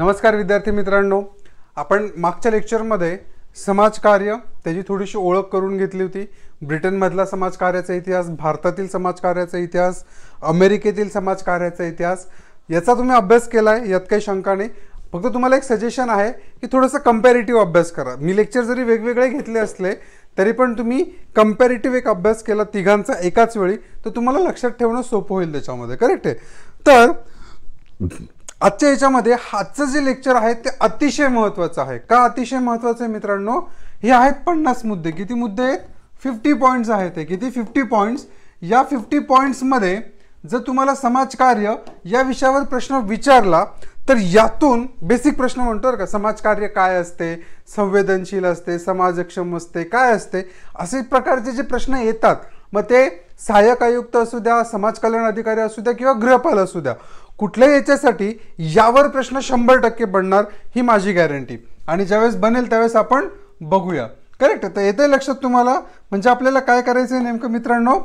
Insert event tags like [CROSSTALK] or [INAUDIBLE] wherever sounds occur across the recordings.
नमस्कार विद्यार्थी मित्रांनो आपण मागच्या लेक्चरमध्ये समाजकार्य त्याची थोडीशी ओळख करून घेतली होती ब्रिटनमधला समाजकार्याचा इतिहास भारतातील समाजकार्याचा इतिहास अमेरिकेतील समाजकार्याचा इतिहास याचा तुम्ही अभ्यास केला आहे यात काही शंका नाही फक्त तुम्हाला एक सजेशन आहे की थोडंसं कम्पॅरेटिव्ह अभ्यास करा मी लेक्चर जरी वेगवेगळे घेतले असले तरी पण तुम्ही कम्पॅरेटिव्ह एक अभ्यास केला तिघांचा एकाच वेळी तर तुम्हाला लक्षात ठेवणं सोपं होईल त्याच्यामध्ये करेक्ट आहे तर आजच्या याच्यामध्ये आजचं जे लेक्चर आहे ते अतिशय महत्वाचं आहे का अतिशय महत्वाचं आहे मित्रांनो हे आहेत पन्नास मुद्दे किती मुद्दे आहेत फिफ्टी पॉईंट्स आहेत ते किती फिफ्टी पॉईंट्स या फिफ्टी पॉईंट्समध्ये जर तुम्हाला समाजकार्य या विषयावर प्रश्न विचारला तर यातून बेसिक प्रश्न म्हणतो का समाजकार्य काय असते संवेदनशील असते समाजक्षम असते काय असते असे प्रकारचे जे प्रश्न येतात मग ते सहाय्यक आयुक्त असू द्या समाज कल्याण अधिकारी असू द्या किंवा गृहपाल असू द्या कुठल्या याच्यासाठी यावर प्रश्न शंभर टक्के पडणार ही माझी गॅरंटी आणि ज्यावेळेस बनेल त्यावेळेस आपण बघूया करेक्ट तर येतं लक्षात तुम्हाला म्हणजे आपल्याला काय करायचं आहे नेमकं मित्रांनो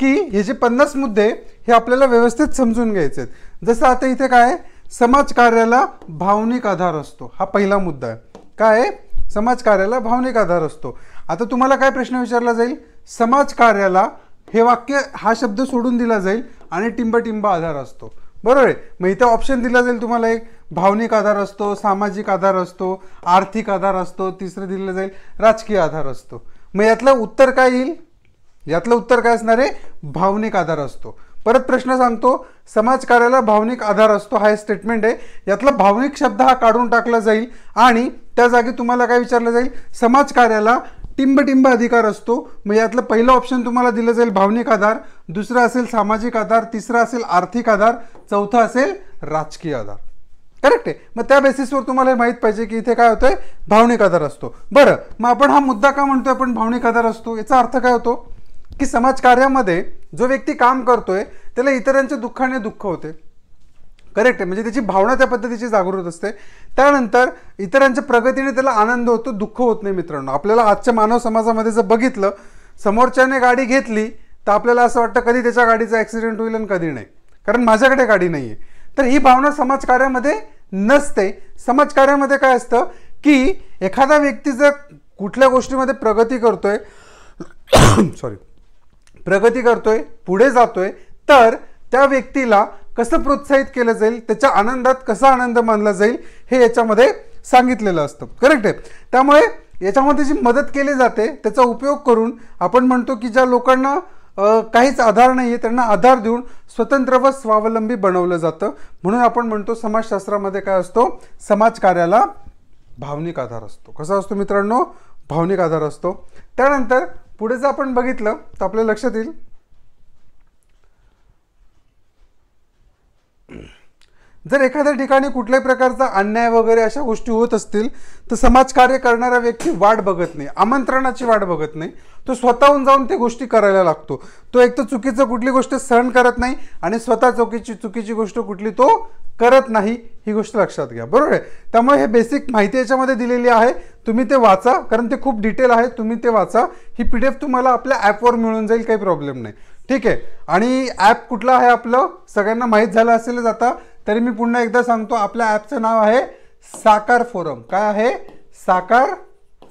की हे जे पन्नास मुद्दे हे आपल्याला व्यवस्थित समजून घ्यायचे आहेत जसं आता इथे काय समाजकार्याला भावनिक आधार असतो हा पहिला मुद्दा आहे काय समाजकार्याला भावनिक आधार असतो आता तुम्हाला काय प्रश्न विचारला जाईल समाजकार्याला हे वाक्य हा शब्द सोडून दिला जाईल आणि टिंबटिंब आधार असतो बरोबर आहे मग इथे ऑप्शन दिला जाईल तुम्हाला एक भावनिक आधार असतो सामाजिक आधार असतो आर्थिक आधार असतो तिसरं दिलं जाईल राजकीय आधार असतो मग यातलं उत्तर काय येईल यातलं उत्तर काय असणार आहे भावनिक आधार असतो परत प्रश्न सांगतो समाजकार्याला भावनिक आधार असतो हा स्टेटमेंट आहे यातला भावनिक शब्द हा काढून टाकला जाईल आणि त्या जागी तुम्हाला काय विचारलं जाईल समाजकार्याला टिंबटिंब अधिकार असतो मग यातलं पहिलं ऑप्शन तुम्हाला दिलं जाईल भावनिक आधार दुसरं असेल सामाजिक आधार तिसरा असेल आर्थिक आधार चौथा असेल राजकीय आधार करेक्ट आहे मग त्या बेसिसवर तुम्हाला माहीत पाहिजे की इथे काय होतंय भावनिक आधार असतो बरं मग आपण हा मुद्दा का म्हणतोय आपण भावनिक आधार असतो याचा अर्थ काय होतो की समाजकार्यामध्ये जो व्यक्ती काम करतोय त्याला इतरांच्या दुःखाने दुःख होते करेक्ट आहे म्हणजे त्याची भावना त्या पद्धतीची जागृत असते त्यानंतर इतरांच्या प्रगतीने त्याला आनंद होतो दुःख होत नाही मित्रांनो आपल्याला आजच्या मानव समाजामध्ये जर बघितलं समोरच्याने गाडी घेतली तर आपल्याला असं वाटतं कधी त्याच्या गाडीचा ॲक्सिडेंट होईल आणि कधी नाही कारण माझ्याकडे गाडी नाही आहे तर ही भावना समाजकार्यामध्ये नसते समाजकार्यामध्ये काय असतं की एखादा व्यक्ती जर कुठल्या गोष्टीमध्ये प्रगती करतोय सॉरी [COUGHS] प्रगती करतोय पुढे जातोय तर त्या व्यक्तीला कसं प्रोत्साहित केलं जाईल त्याच्या आनंदात कसा आनंद मानला जाईल हे याच्यामध्ये सांगितलेलं असतं करेक्ट आहे त्यामुळे याच्यामध्ये जी मदत केली जाते त्याचा उपयोग करून आपण म्हणतो की ज्या लोकांना काहीच आधार नाही आहे त्यांना आधार देऊन स्वतंत्र व स्वावलंबी बनवलं जातं म्हणून आपण म्हणतो समाजशास्त्रामध्ये काय असतो समाजकार्याला भावनिक आधार असतो कसा असतो मित्रांनो भावनिक आधार असतो त्यानंतर पुढे जर आपण बघितलं तर आपल्या लक्षात येईल जर एखाद्या ठिकाणी कुठल्याही प्रकारचा अन्याय वगैरे अशा गोष्टी होत असतील तर समाजकार्य करणारा व्यक्ती वाट बघत नाही आमंत्रणाची वाट बघत नाही तो स्वतःहून जाऊन ते गोष्टी करायला लागतो तो एक तर चुकीचं कुठली गोष्ट सहन करत नाही आणि स्वतः चुकीची चुकीची गोष्ट कुठली तो करत नाही ही गोष्ट लक्षात घ्या बरोबर आहे त्यामुळे हे बेसिक माहिती याच्यामध्ये दिलेली आहे तुम्ही ते वाचा कारण ते खूप डिटेल आहे तुम्ही ते वाचा ही पी डी एफ तुम्हाला आपल्या ॲपवर मिळून जाईल काही प्रॉब्लेम नाही ठीक आहे आणि ॲप कुठलं आहे आपलं सगळ्यांना माहीत झालं असेलच आता तरी मी पुन्हा एकदा सांगतो आपल्या ॲपचं नाव आहे साकार फोरम काय आहे साकार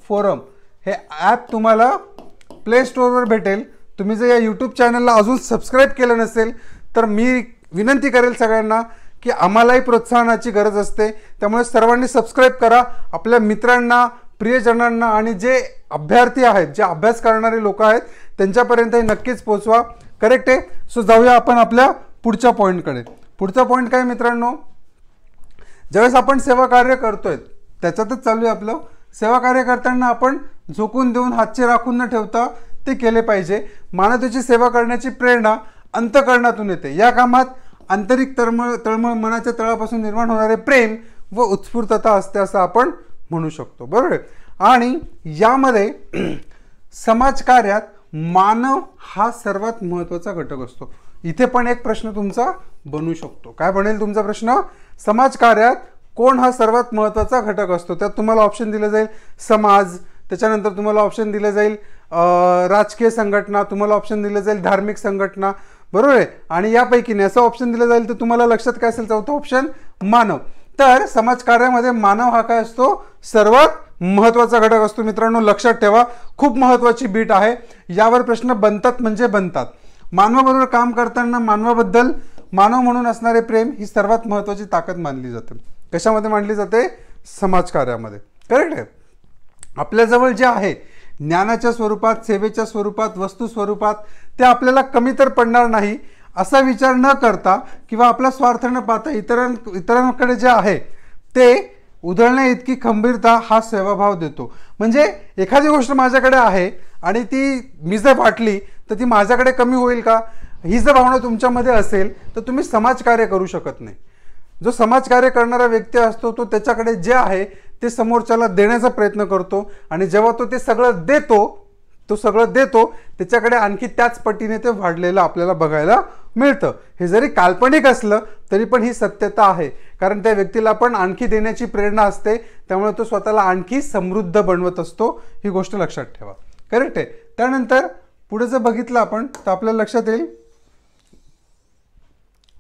फोरम हे ॲप तुम्हाला प्ले स्टोअरवर भेटेल तुम्ही जर या यूट्यूब चॅनलला अजून सबस्क्राईब केलं नसेल तर मी विनंती करेल सगळ्यांना की आम्हालाही प्रोत्साहनाची गरज असते त्यामुळे सर्वांनी सबस्क्राईब करा आपल्या मित्रांना प्रियजनांना आणि जे अभ्यार्थी आहेत जे अभ्यास करणारे लोक आहेत त्यांच्यापर्यंत हे नक्कीच पोचवा करेक्ट आहे सो जाऊया आपण आपल्या पुढच्या पॉईंटकडे पुढचा पॉईंट काय मित्रांनो ज्यावेळेस आपण सेवा कार्य करतोय त्याच्यातच चालू आहे आपलं सेवा कार्य करताना आपण झोकून देऊन हातचे राखून न ठेवता ते केले पाहिजे मानवतेची सेवा करण्याची प्रेरणा अंतकरणातून येते या कामात आंतरिक तळमळ तळमळ मनाच्या तळापासून निर्माण होणारे प्रेम व उत्स्फूर्तता असते असं आपण म्हणू शकतो बरोबर आणि यामध्ये [CLEARS THROAT] समाजकार्यात मानव हा सर्वात महत्त्वाचा घटक असतो इथे पण एक प्रश्न तुमचा बनू शकतो काय बनेल तुमचा प्रश्न समाजकार्यात कोण हा सर्वात महत्त्वाचा घटक असतो त्यात तुम्हाला ऑप्शन दिलं जाईल समाज त्याच्यानंतर तुम्हाला ऑप्शन दिलं जाईल राजकीय संघटना तुम्हाला ऑप्शन दिलं जाईल धार्मिक संघटना बरोबर आहे आणि यापैकी नाही असं ऑप्शन दिलं जाईल तर तुम्हाला लक्षात काय असेल चौथा ऑप्शन मानव तर समाजकार्यामध्ये मानव हा काय असतो सर्वात महत्त्वाचा घटक असतो मित्रांनो लक्षात ठेवा खूप महत्त्वाची बीट आहे यावर प्रश्न बनतात म्हणजे बनतात मानवाबरोबर काम करताना मानवाबद्दल मानव म्हणून असणारे प्रेम ही सर्वात महत्त्वाची ताकद मानली जाते कशामध्ये मानली जाते समाजकार्यामध्ये करेक्ट आहे आपल्याजवळ जे आहे ज्ञानाच्या स्वरूपात सेवेच्या स्वरूपात वस्तू स्वरूपात ते आपल्याला कमी तर पडणार नाही असा विचार न करता किंवा आपला स्वार्थ न पाहता इतरां इतरांकडे जे आहे ते उधळण्या इतकी खंबीरता हा सेवाभाव देतो म्हणजे एखादी गोष्ट माझ्याकडे आहे आणि ती मी जर वाटली तर ती माझ्याकडे कमी होईल का ही जर भावना तुमच्यामध्ये असेल तर तुम्ही समाजकार्य करू शकत नाही जो समाजकार्य करणारा व्यक्ती असतो तो त्याच्याकडे जे आहे ते समोरच्याला देण्याचा प्रयत्न करतो आणि जेव्हा तो ते सगळं देतो तो सगळं देतो त्याच्याकडे आणखी त्याच पटीने ते वाढलेलं आपल्याला बघायला मिळतं हे जरी काल्पनिक असलं तरी पण ही सत्यता आहे कारण त्या व्यक्तीला पण आणखी देण्याची प्रेरणा असते त्यामुळे तो स्वतःला आणखी समृद्ध बनवत असतो ही गोष्ट लक्षात ठेवा करेक्ट आहे त्यानंतर पुढे जर बघितलं आपण तर आपल्याला लक्षात येईल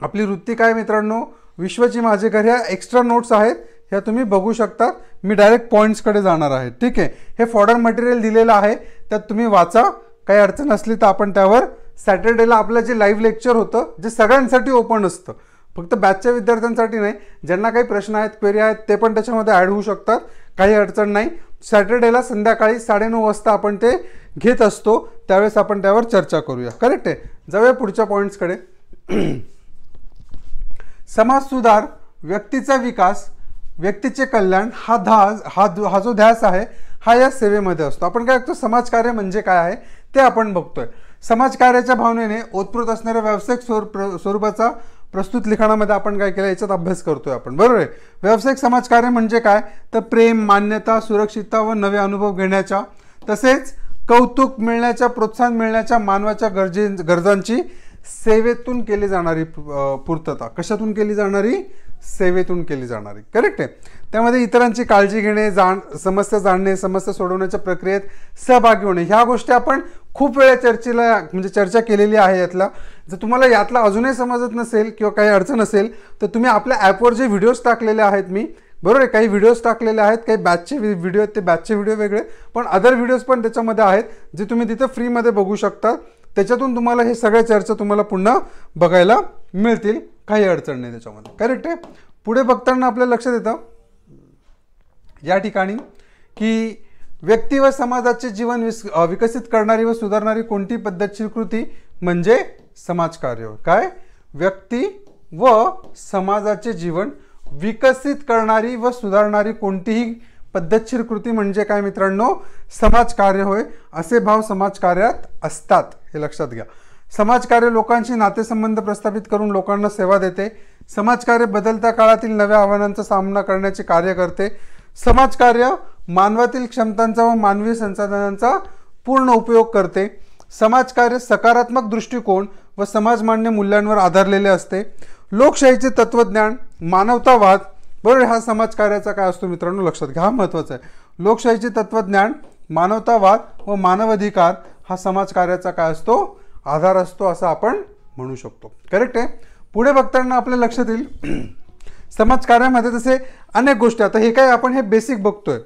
आपली वृत्ती काय मित्रांनो विश्वची माझे घर ह्या एक्स्ट्रा नोट्स आहेत ह्या तुम्ही बघू शकता मी डायरेक्ट पॉईंट्सकडे जाणार आहे ठीक आहे हे फॉर्डर मटेरियल दिलेलं आहे त्यात तुम्ही वाचा काही अडचण असली तर आपण त्यावर सॅटर्डेला आपलं जे लाईव्ह लेक्चर होतं जे सगळ्यांसाठी ओपन असतं फक्त बॅचच्या विद्यार्थ्यांसाठी नाही ज्यांना काही प्रश्न आहेत क्वेरी आहेत ते पण त्याच्यामध्ये ॲड होऊ शकतात काही अडचण नाही सॅटर्डेला संध्याकाळी साडेनऊ वाजता आपण ते घेत असतो त्यावेळेस आपण त्यावर चर्चा करूया करेक्ट आहे जाऊया पुढच्या पॉईंट्सकडे [CLEARS THROAT] समाजसुधार व्यक्तीचा विकास व्यक्तीचे कल्याण हा ध्यास हा हा जो ध्यास आहे हा या सेवेमध्ये असतो आपण काय बघतो समाजकार्य म्हणजे काय आहे ते आपण बघतोय समाजकार्याच्या भावनेने ओतप्रोत असणाऱ्या व्यावसायिक स्वरूप स्वरूपाचा प्रस्तुत लिखाणामध्ये आपण काय केलं याच्यात अभ्यास करतोय आपण बरोबर आहे व्यावसायिक समाजकार्य म्हणजे काय तर प्रेम मान्यता सुरक्षितता व नवे अनुभव घेण्याच्या तसेच कौतुक मिळण्याच्या प्रोत्साहन मिळण्याच्या मानवाच्या गरजे गरजांची सेवेतून केली जाणारी पूर्तता कशातून केली जाणारी सेवेतून केली जाणार आहे करेक्ट आहे त्यामध्ये इतरांची काळजी घेणे जाण समस्या जाणणे समस्या सोडवण्याच्या प्रक्रियेत सहभागी होणे ह्या गोष्टी आपण खूप वेळा चर्चेला म्हणजे चर्चा केलेली आहे यातला जर तुम्हाला यातला अजूनही समजत नसेल किंवा काही अडचण असेल तर तुम्ही आपल्या ॲपवर जे व्हिडिओज टाकलेले आहेत मी बरोबर आहे काही व्हिडिओज टाकलेले आहेत काही बॅचचे व्हिडिओ आहेत ते बॅचचे व्हिडिओ वेगळे पण अदर व्हिडिओज पण त्याच्यामध्ये आहेत जे तुम्ही तिथं फ्रीमध्ये बघू शकता त्याच्यातून तुम्हाला हे सगळ्या चर्चा तुम्हाला पुन्हा बघायला मिळतील काही अडचण नाही त्याच्यामध्ये करेक्ट आहे पुढे बघताना आपल्याला लक्षात येतं या ठिकाणी की व्यक्ती व समाजाचे जीवन विस विकसित करणारी व सुधारणारी कोणती पद्धतशीर कृती म्हणजे समाजकार्य काय व्यक्ती व समाजाचे जीवन विकसित करणारी व सुधारणारी कोणतीही पद्धतशीर कृती म्हणजे काय मित्रांनो समाजकार्य होय असे भाव समाजकार्यात असतात हे लक्षात घ्या समाजकार्य लोकांशी नातेसंबंध प्रस्थापित करून लोकांना सेवा देते समाजकार्य बदलत्या काळातील नव्या आव्हानांचा सामना करण्याचे कार्य करते समाजकार्य मानवातील क्षमतांचा व मानवी संसाधनांचा पूर्ण उपयोग करते समाजकार्य सकारात्मक दृष्टिकोन व समाजमान्य मूल्यांवर आधारलेले असते लोकशाहीचे तत्वज्ञान मानवतावाद बरोबर हा समाजकार्याचा काय असतो मित्रांनो लक्षात घ्या हा महत्त्वाचा आहे लोकशाहीचे तत्वज्ञान मानवतावाद व मानवाधिकार हा समाजकार्याचा काय असतो आधार असतो असं आपण म्हणू शकतो करेक्ट आहे पुढे बघताना आपल्या लक्षात येईल [CLEARS THROAT] समाजकार्यामध्ये तसे अनेक गोष्टी आता हे काय आपण हे बेसिक बघतोय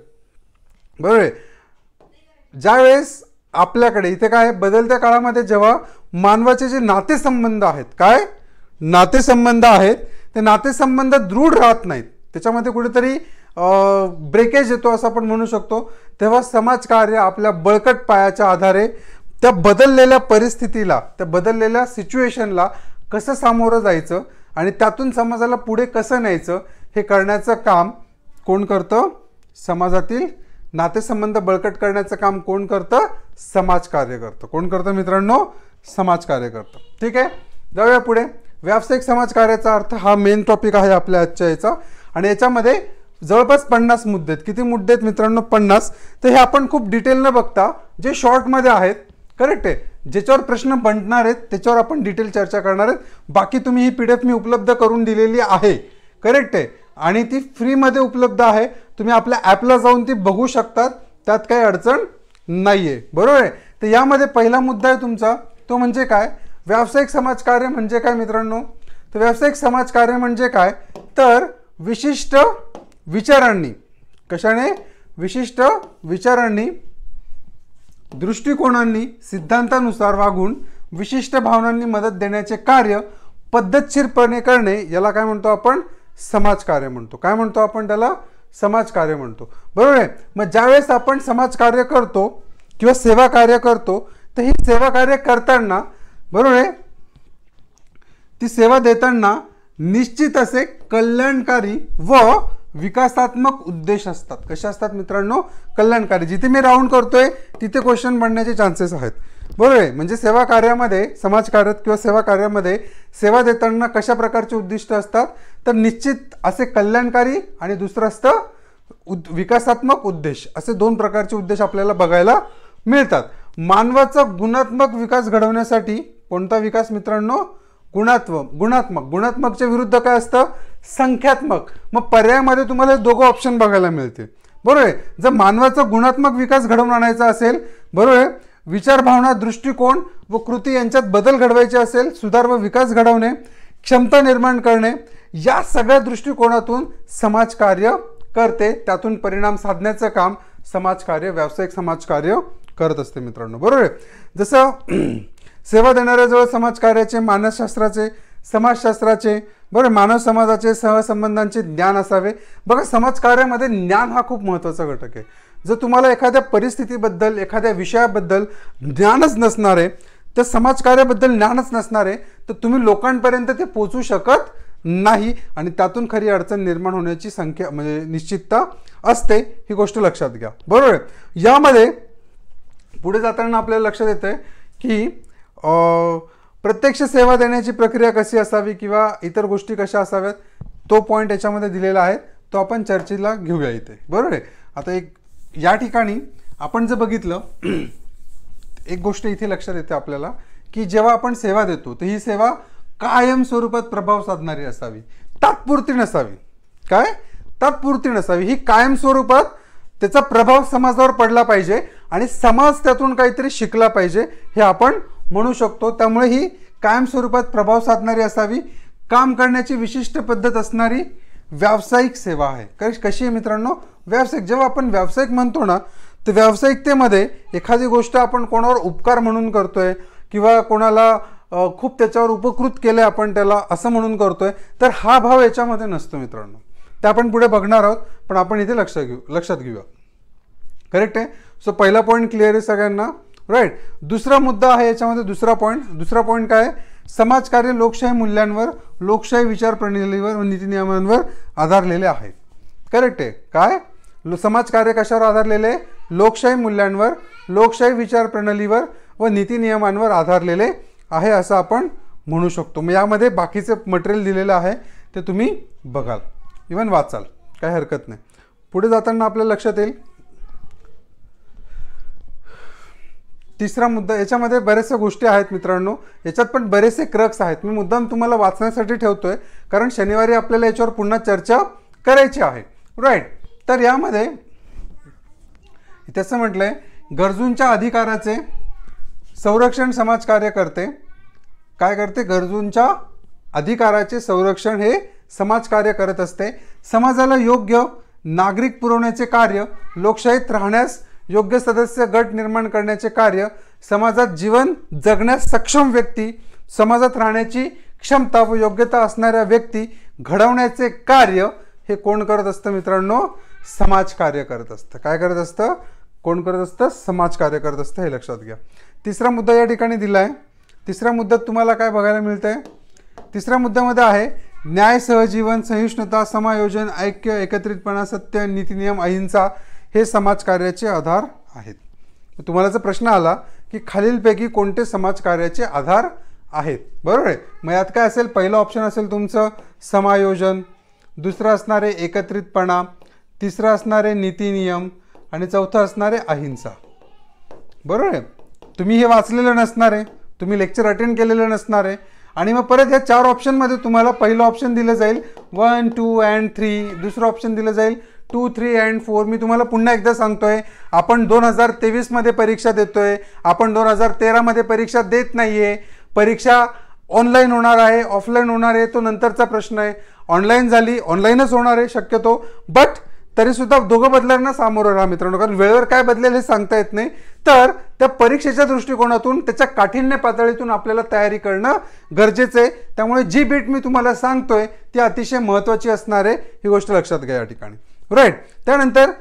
बरोबर आहे ज्यावेळेस आपल्याकडे इथे काय बदलत्या काळामध्ये जेव्हा मानवाचे जे नातेसंबंध आहेत काय नातेसंबंध आहेत ते नातेसंबंध दृढ राहत नाहीत त्याच्यामध्ये कुठेतरी ब्रेकेज येतो असं आपण म्हणू शकतो तेव्हा समाजकार्य आपल्या बळकट पायाच्या आधारे त्या बदललेल्या परिस्थितीला त्या बदललेल्या सिच्युएशनला कसं सामोरं जायचं आणि त्यातून समाजाला पुढे कसं न्यायचं हे करण्याचं काम कोण करतं समाजातील नातेसंबंध बळकट करण्याचं काम कोण करतं समाजकार्य करतं कोण करतं मित्रांनो समाजकार्य करतं ठीक आहे जाऊया पुढे व्यावसायिक समाजकार्याचा अर्थ हा मेन टॉपिक आहे आपल्या आजच्या याचा आणि याच्यामध्ये जवळपास पन्नास मुद्दे आहेत किती मुद्दे आहेत मित्रांनो पन्नास तर हे आपण खूप डिटेलनं बघता जे शॉर्टमध्ये आहेत करेक्ट आहे ज्याच्यावर प्रश्न बनणार आहेत त्याच्यावर आपण डिटेल चर्चा करणार आहेत बाकी तुम्ही ही पी मी उपलब्ध करून दिलेली आहे करेक्ट आहे आणि ती फ्रीमध्ये उपलब्ध आहे तुम्ही आपल्या ॲपला जाऊन ती बघू शकतात त्यात काही अडचण नाही आहे बरोबर आहे तर यामध्ये पहिला मुद्दा आहे तुमचा तो म्हणजे काय व्यावसायिक समाजकार्य म्हणजे काय मित्रांनो तर व्यावसायिक समाजकार्य म्हणजे काय तर विशिष्ट विचारांनी कशाने विशिष्ट विचारांनी दृष्टिकोनांनी सिद्धांतानुसार वागून विशिष्ट भावनांनी मदत देण्याचे कार्य पद्धतशीरपणे करणे याला काय म्हणतो आपण समाजकार्य म्हणतो काय म्हणतो आपण त्याला समाजकार्य म्हणतो बरोबर आहे मग ज्यावेळेस आपण समाजकार्य करतो किंवा सेवा कार्य करतो तर ही सेवा कार्य करताना बरोबर आहे ती सेवा देताना निश्चित असे कल्याणकारी व विकासात्मक उद्देश असतात कसे असतात मित्रांनो कल्याणकारी जिथे मी राऊंड करतोय तिथे क्वेश्चन बनण्याचे चान्सेस आहेत बरोबर आहे म्हणजे सेवा कार्यामध्ये समाजकारक किंवा सेवा कार्यामध्ये सेवा देताना कशा प्रकारचे उद्दिष्ट असतात तर निश्चित असे कल्याणकारी आणि दुसरं असतं उद् विकासात्मक उद्देश असे दोन प्रकारचे उद्देश आपल्याला बघायला मिळतात मानवाचा गुणात्मक विकास घडवण्यासाठी कोणता विकास मित्रांनो गुणात्म गुणात्मक गुणात्मकच्या विरुद्ध काय असतं संख्यात्मक मग पर्यायामध्ये तुम्हाला दोघं ऑप्शन बघायला मिळते बरोबर आहे जर मानवाचा गुणात्मक विकास घडवून आणायचा असेल बरोबर आहे विचारभावना दृष्टिकोन व कृती यांच्यात बदल घडवायचे असेल सुधार व विकास घडवणे क्षमता निर्माण करणे या सगळ्या दृष्टिकोनातून समाजकार्य करते त्यातून परिणाम साधण्याचं काम समाजकार्य व्यावसायिक समाजकार्य करत असते मित्रांनो बरोबर आहे जसं सेवा देणाऱ्याजवळ समाजकार्याचे मानसशास्त्राचे समाजशास्त्राचे बरं मानव समाजाचे सहसंबंधांचे ज्ञान असावे बघा समाजकार्यामध्ये ज्ञान हा खूप महत्त्वाचा घटक आहे जर तुम्हाला एखाद्या परिस्थितीबद्दल एखाद्या विषयाबद्दल ज्ञानच नसणार आहे तर समाजकार्याबद्दल ज्ञानच नसणार आहे तर तुम्ही लोकांपर्यंत ते पोचू शकत नाही आणि त्यातून खरी अडचण निर्माण होण्याची संख्या म्हणजे निश्चितता असते ही गोष्ट लक्षात घ्या बरोबर आहे यामध्ये पुढे जाताना आपल्याला लक्षात येतं आहे की प्रत्यक्ष सेवा देण्याची प्रक्रिया कशी असावी किंवा इतर गोष्टी कशा असाव्यात तो पॉईंट याच्यामध्ये दिलेला आहे तो आपण चर्चेला घेऊया इथे बरोबर आहे आता एक या ठिकाणी आपण जर बघितलं [CLEARS THROAT] एक गोष्ट इथे लक्षात येते आपल्याला की जेव्हा आपण सेवा देतो तर ही सेवा कायम स्वरूपात प्रभाव साधणारी असावी तात्पुरती नसावी काय तात्पुरती नसावी ही कायम स्वरूपात त्याचा प्रभाव समाजावर पडला पाहिजे आणि समाज त्यातून काहीतरी शिकला पाहिजे हे आपण म्हणू शकतो त्यामुळे ही कायमस्वरूपात प्रभाव साधणारी असावी काम करण्याची विशिष्ट पद्धत असणारी व्यावसायिक सेवा आहे कारण कशी आहे मित्रांनो व्यावसायिक जेव्हा आपण व्यावसायिक म्हणतो ना तर व्यावसायिकतेमध्ये एखादी गोष्ट आपण कोणावर उपकार म्हणून करतोय किंवा कोणाला खूप त्याच्यावर उपकृत केलं आहे आपण त्याला असं म्हणून करतोय तर हा भाव याच्यामध्ये नसतो मित्रांनो ते आपण पुढे बघणार आहोत पण आपण इथे लक्ष घेऊ लक्षात घेऊया करेक्ट आहे सो पहिला पॉईंट क्लिअर आहे सगळ्यांना राईट दुसरा मुद्दा आहे याच्यामध्ये दुसरा पॉईंट दुसरा पॉईंट काय समाजकार्य लोकशाही मूल्यांवर लोकशाही विचार प्रणालीवर व नियमांवर आधारलेले आहे करेक्ट आहे काय समाजकार्य कशावर आधारलेले लोकशाही मूल्यांवर लोकशाही विचार प्रणालीवर व नियमांवर आधारलेले आहे असं आपण म्हणू शकतो मग यामध्ये बाकीचे मटेरियल दिलेलं आहे ते तुम्ही बघाल इवन वाचाल काही हरकत नाही पुढे जाताना आपल्या लक्षात येईल तिसरा मुद्दा याच्यामध्ये बऱ्याचशा गोष्टी आहेत मित्रांनो याच्यात पण बरेचसे क्रक्स आहेत मी मुद्दाम तुम्हाला वाचण्यासाठी ठेवतो आहे कारण शनिवारी आपल्याला याच्यावर पुन्हा चर्चा करायची आहे राईट तर यामध्ये त्याचं म्हटलं आहे गरजूंच्या अधिकाराचे संरक्षण समाज कार्य करते काय करते गरजूंच्या अधिकाराचे संरक्षण हे समाज कार्य करत असते समाजाला योग्य नागरिक पुरवण्याचे कार्य लोकशाहीत राहण्यास योग्य सदस्य गट निर्माण करण्याचे कार्य समाजात जीवन जगण्यास सक्षम व्यक्ती समाजात राहण्याची क्षमता व योग्यता असणाऱ्या व्यक्ती घडवण्याचे कार्य हे कोण करत असतं मित्रांनो समाज कार्य करत असतं काय करत असतं कोण करत असतं समाज कार्य करत असतं हे लक्षात घ्या तिसरा मुद्दा या ठिकाणी दिला आहे तिसरा मुद्दा तुम्हाला काय बघायला मिळतं आहे तिसऱ्या मुद्द्यामध्ये आहे न्याय सहजीवन सहिष्णुता समायोजन ऐक्य एकत्रितपणा सत्य नीतीनियम अहिंसा हे समाजकार्याचे आधार आहेत तुम्हाला जर प्रश्न आला की खालीलपैकी कोणते समाजकार्याचे आधार आहेत बरोबर आहे मग यात काय असेल पहिलं ऑप्शन असेल तुमचं समायोजन दुसरं असणारे एकत्रितपणा तिसरं असणारे नियम आणि चौथं असणारे अहिंसा बरोबर आहे तुम्ही हे वाचलेलं नसणार आहे तुम्ही लेक्चर अटेंड केलेलं नसणार आहे आणि मग परत या चार ऑप्शनमध्ये तुम्हाला पहिलं ऑप्शन दिलं जाईल वन टू अँड थ्री दुसरं ऑप्शन दिलं जाईल टू थ्री अँड फोर मी तुम्हाला पुन्हा एकदा सांगतो आहे आपण दोन हजार तेवीसमध्ये परीक्षा देतो आहे आपण दोन हजार तेरामध्ये परीक्षा देत नाही आहे परीक्षा ऑनलाईन होणार आहे ऑफलाईन होणार आहे तो नंतरचा प्रश्न आहे ऑनलाईन झाली ऑनलाईनच होणार आहे शक्यतो बट तरीसुद्धा दोघं बदलांना सामोरं राहा मित्रांनो कारण वेळेवर काय बदलेल हे सांगता येत नाही तर त्या परीक्षेच्या दृष्टिकोनातून त्याच्या काठिण्य पातळीतून आपल्याला तयारी करणं गरजेचं आहे त्यामुळे जी बीट मी तुम्हाला सांगतोय ती अतिशय महत्त्वाची असणार आहे ही गोष्ट लक्षात घ्या या ठिकाणी राईट त्यानंतर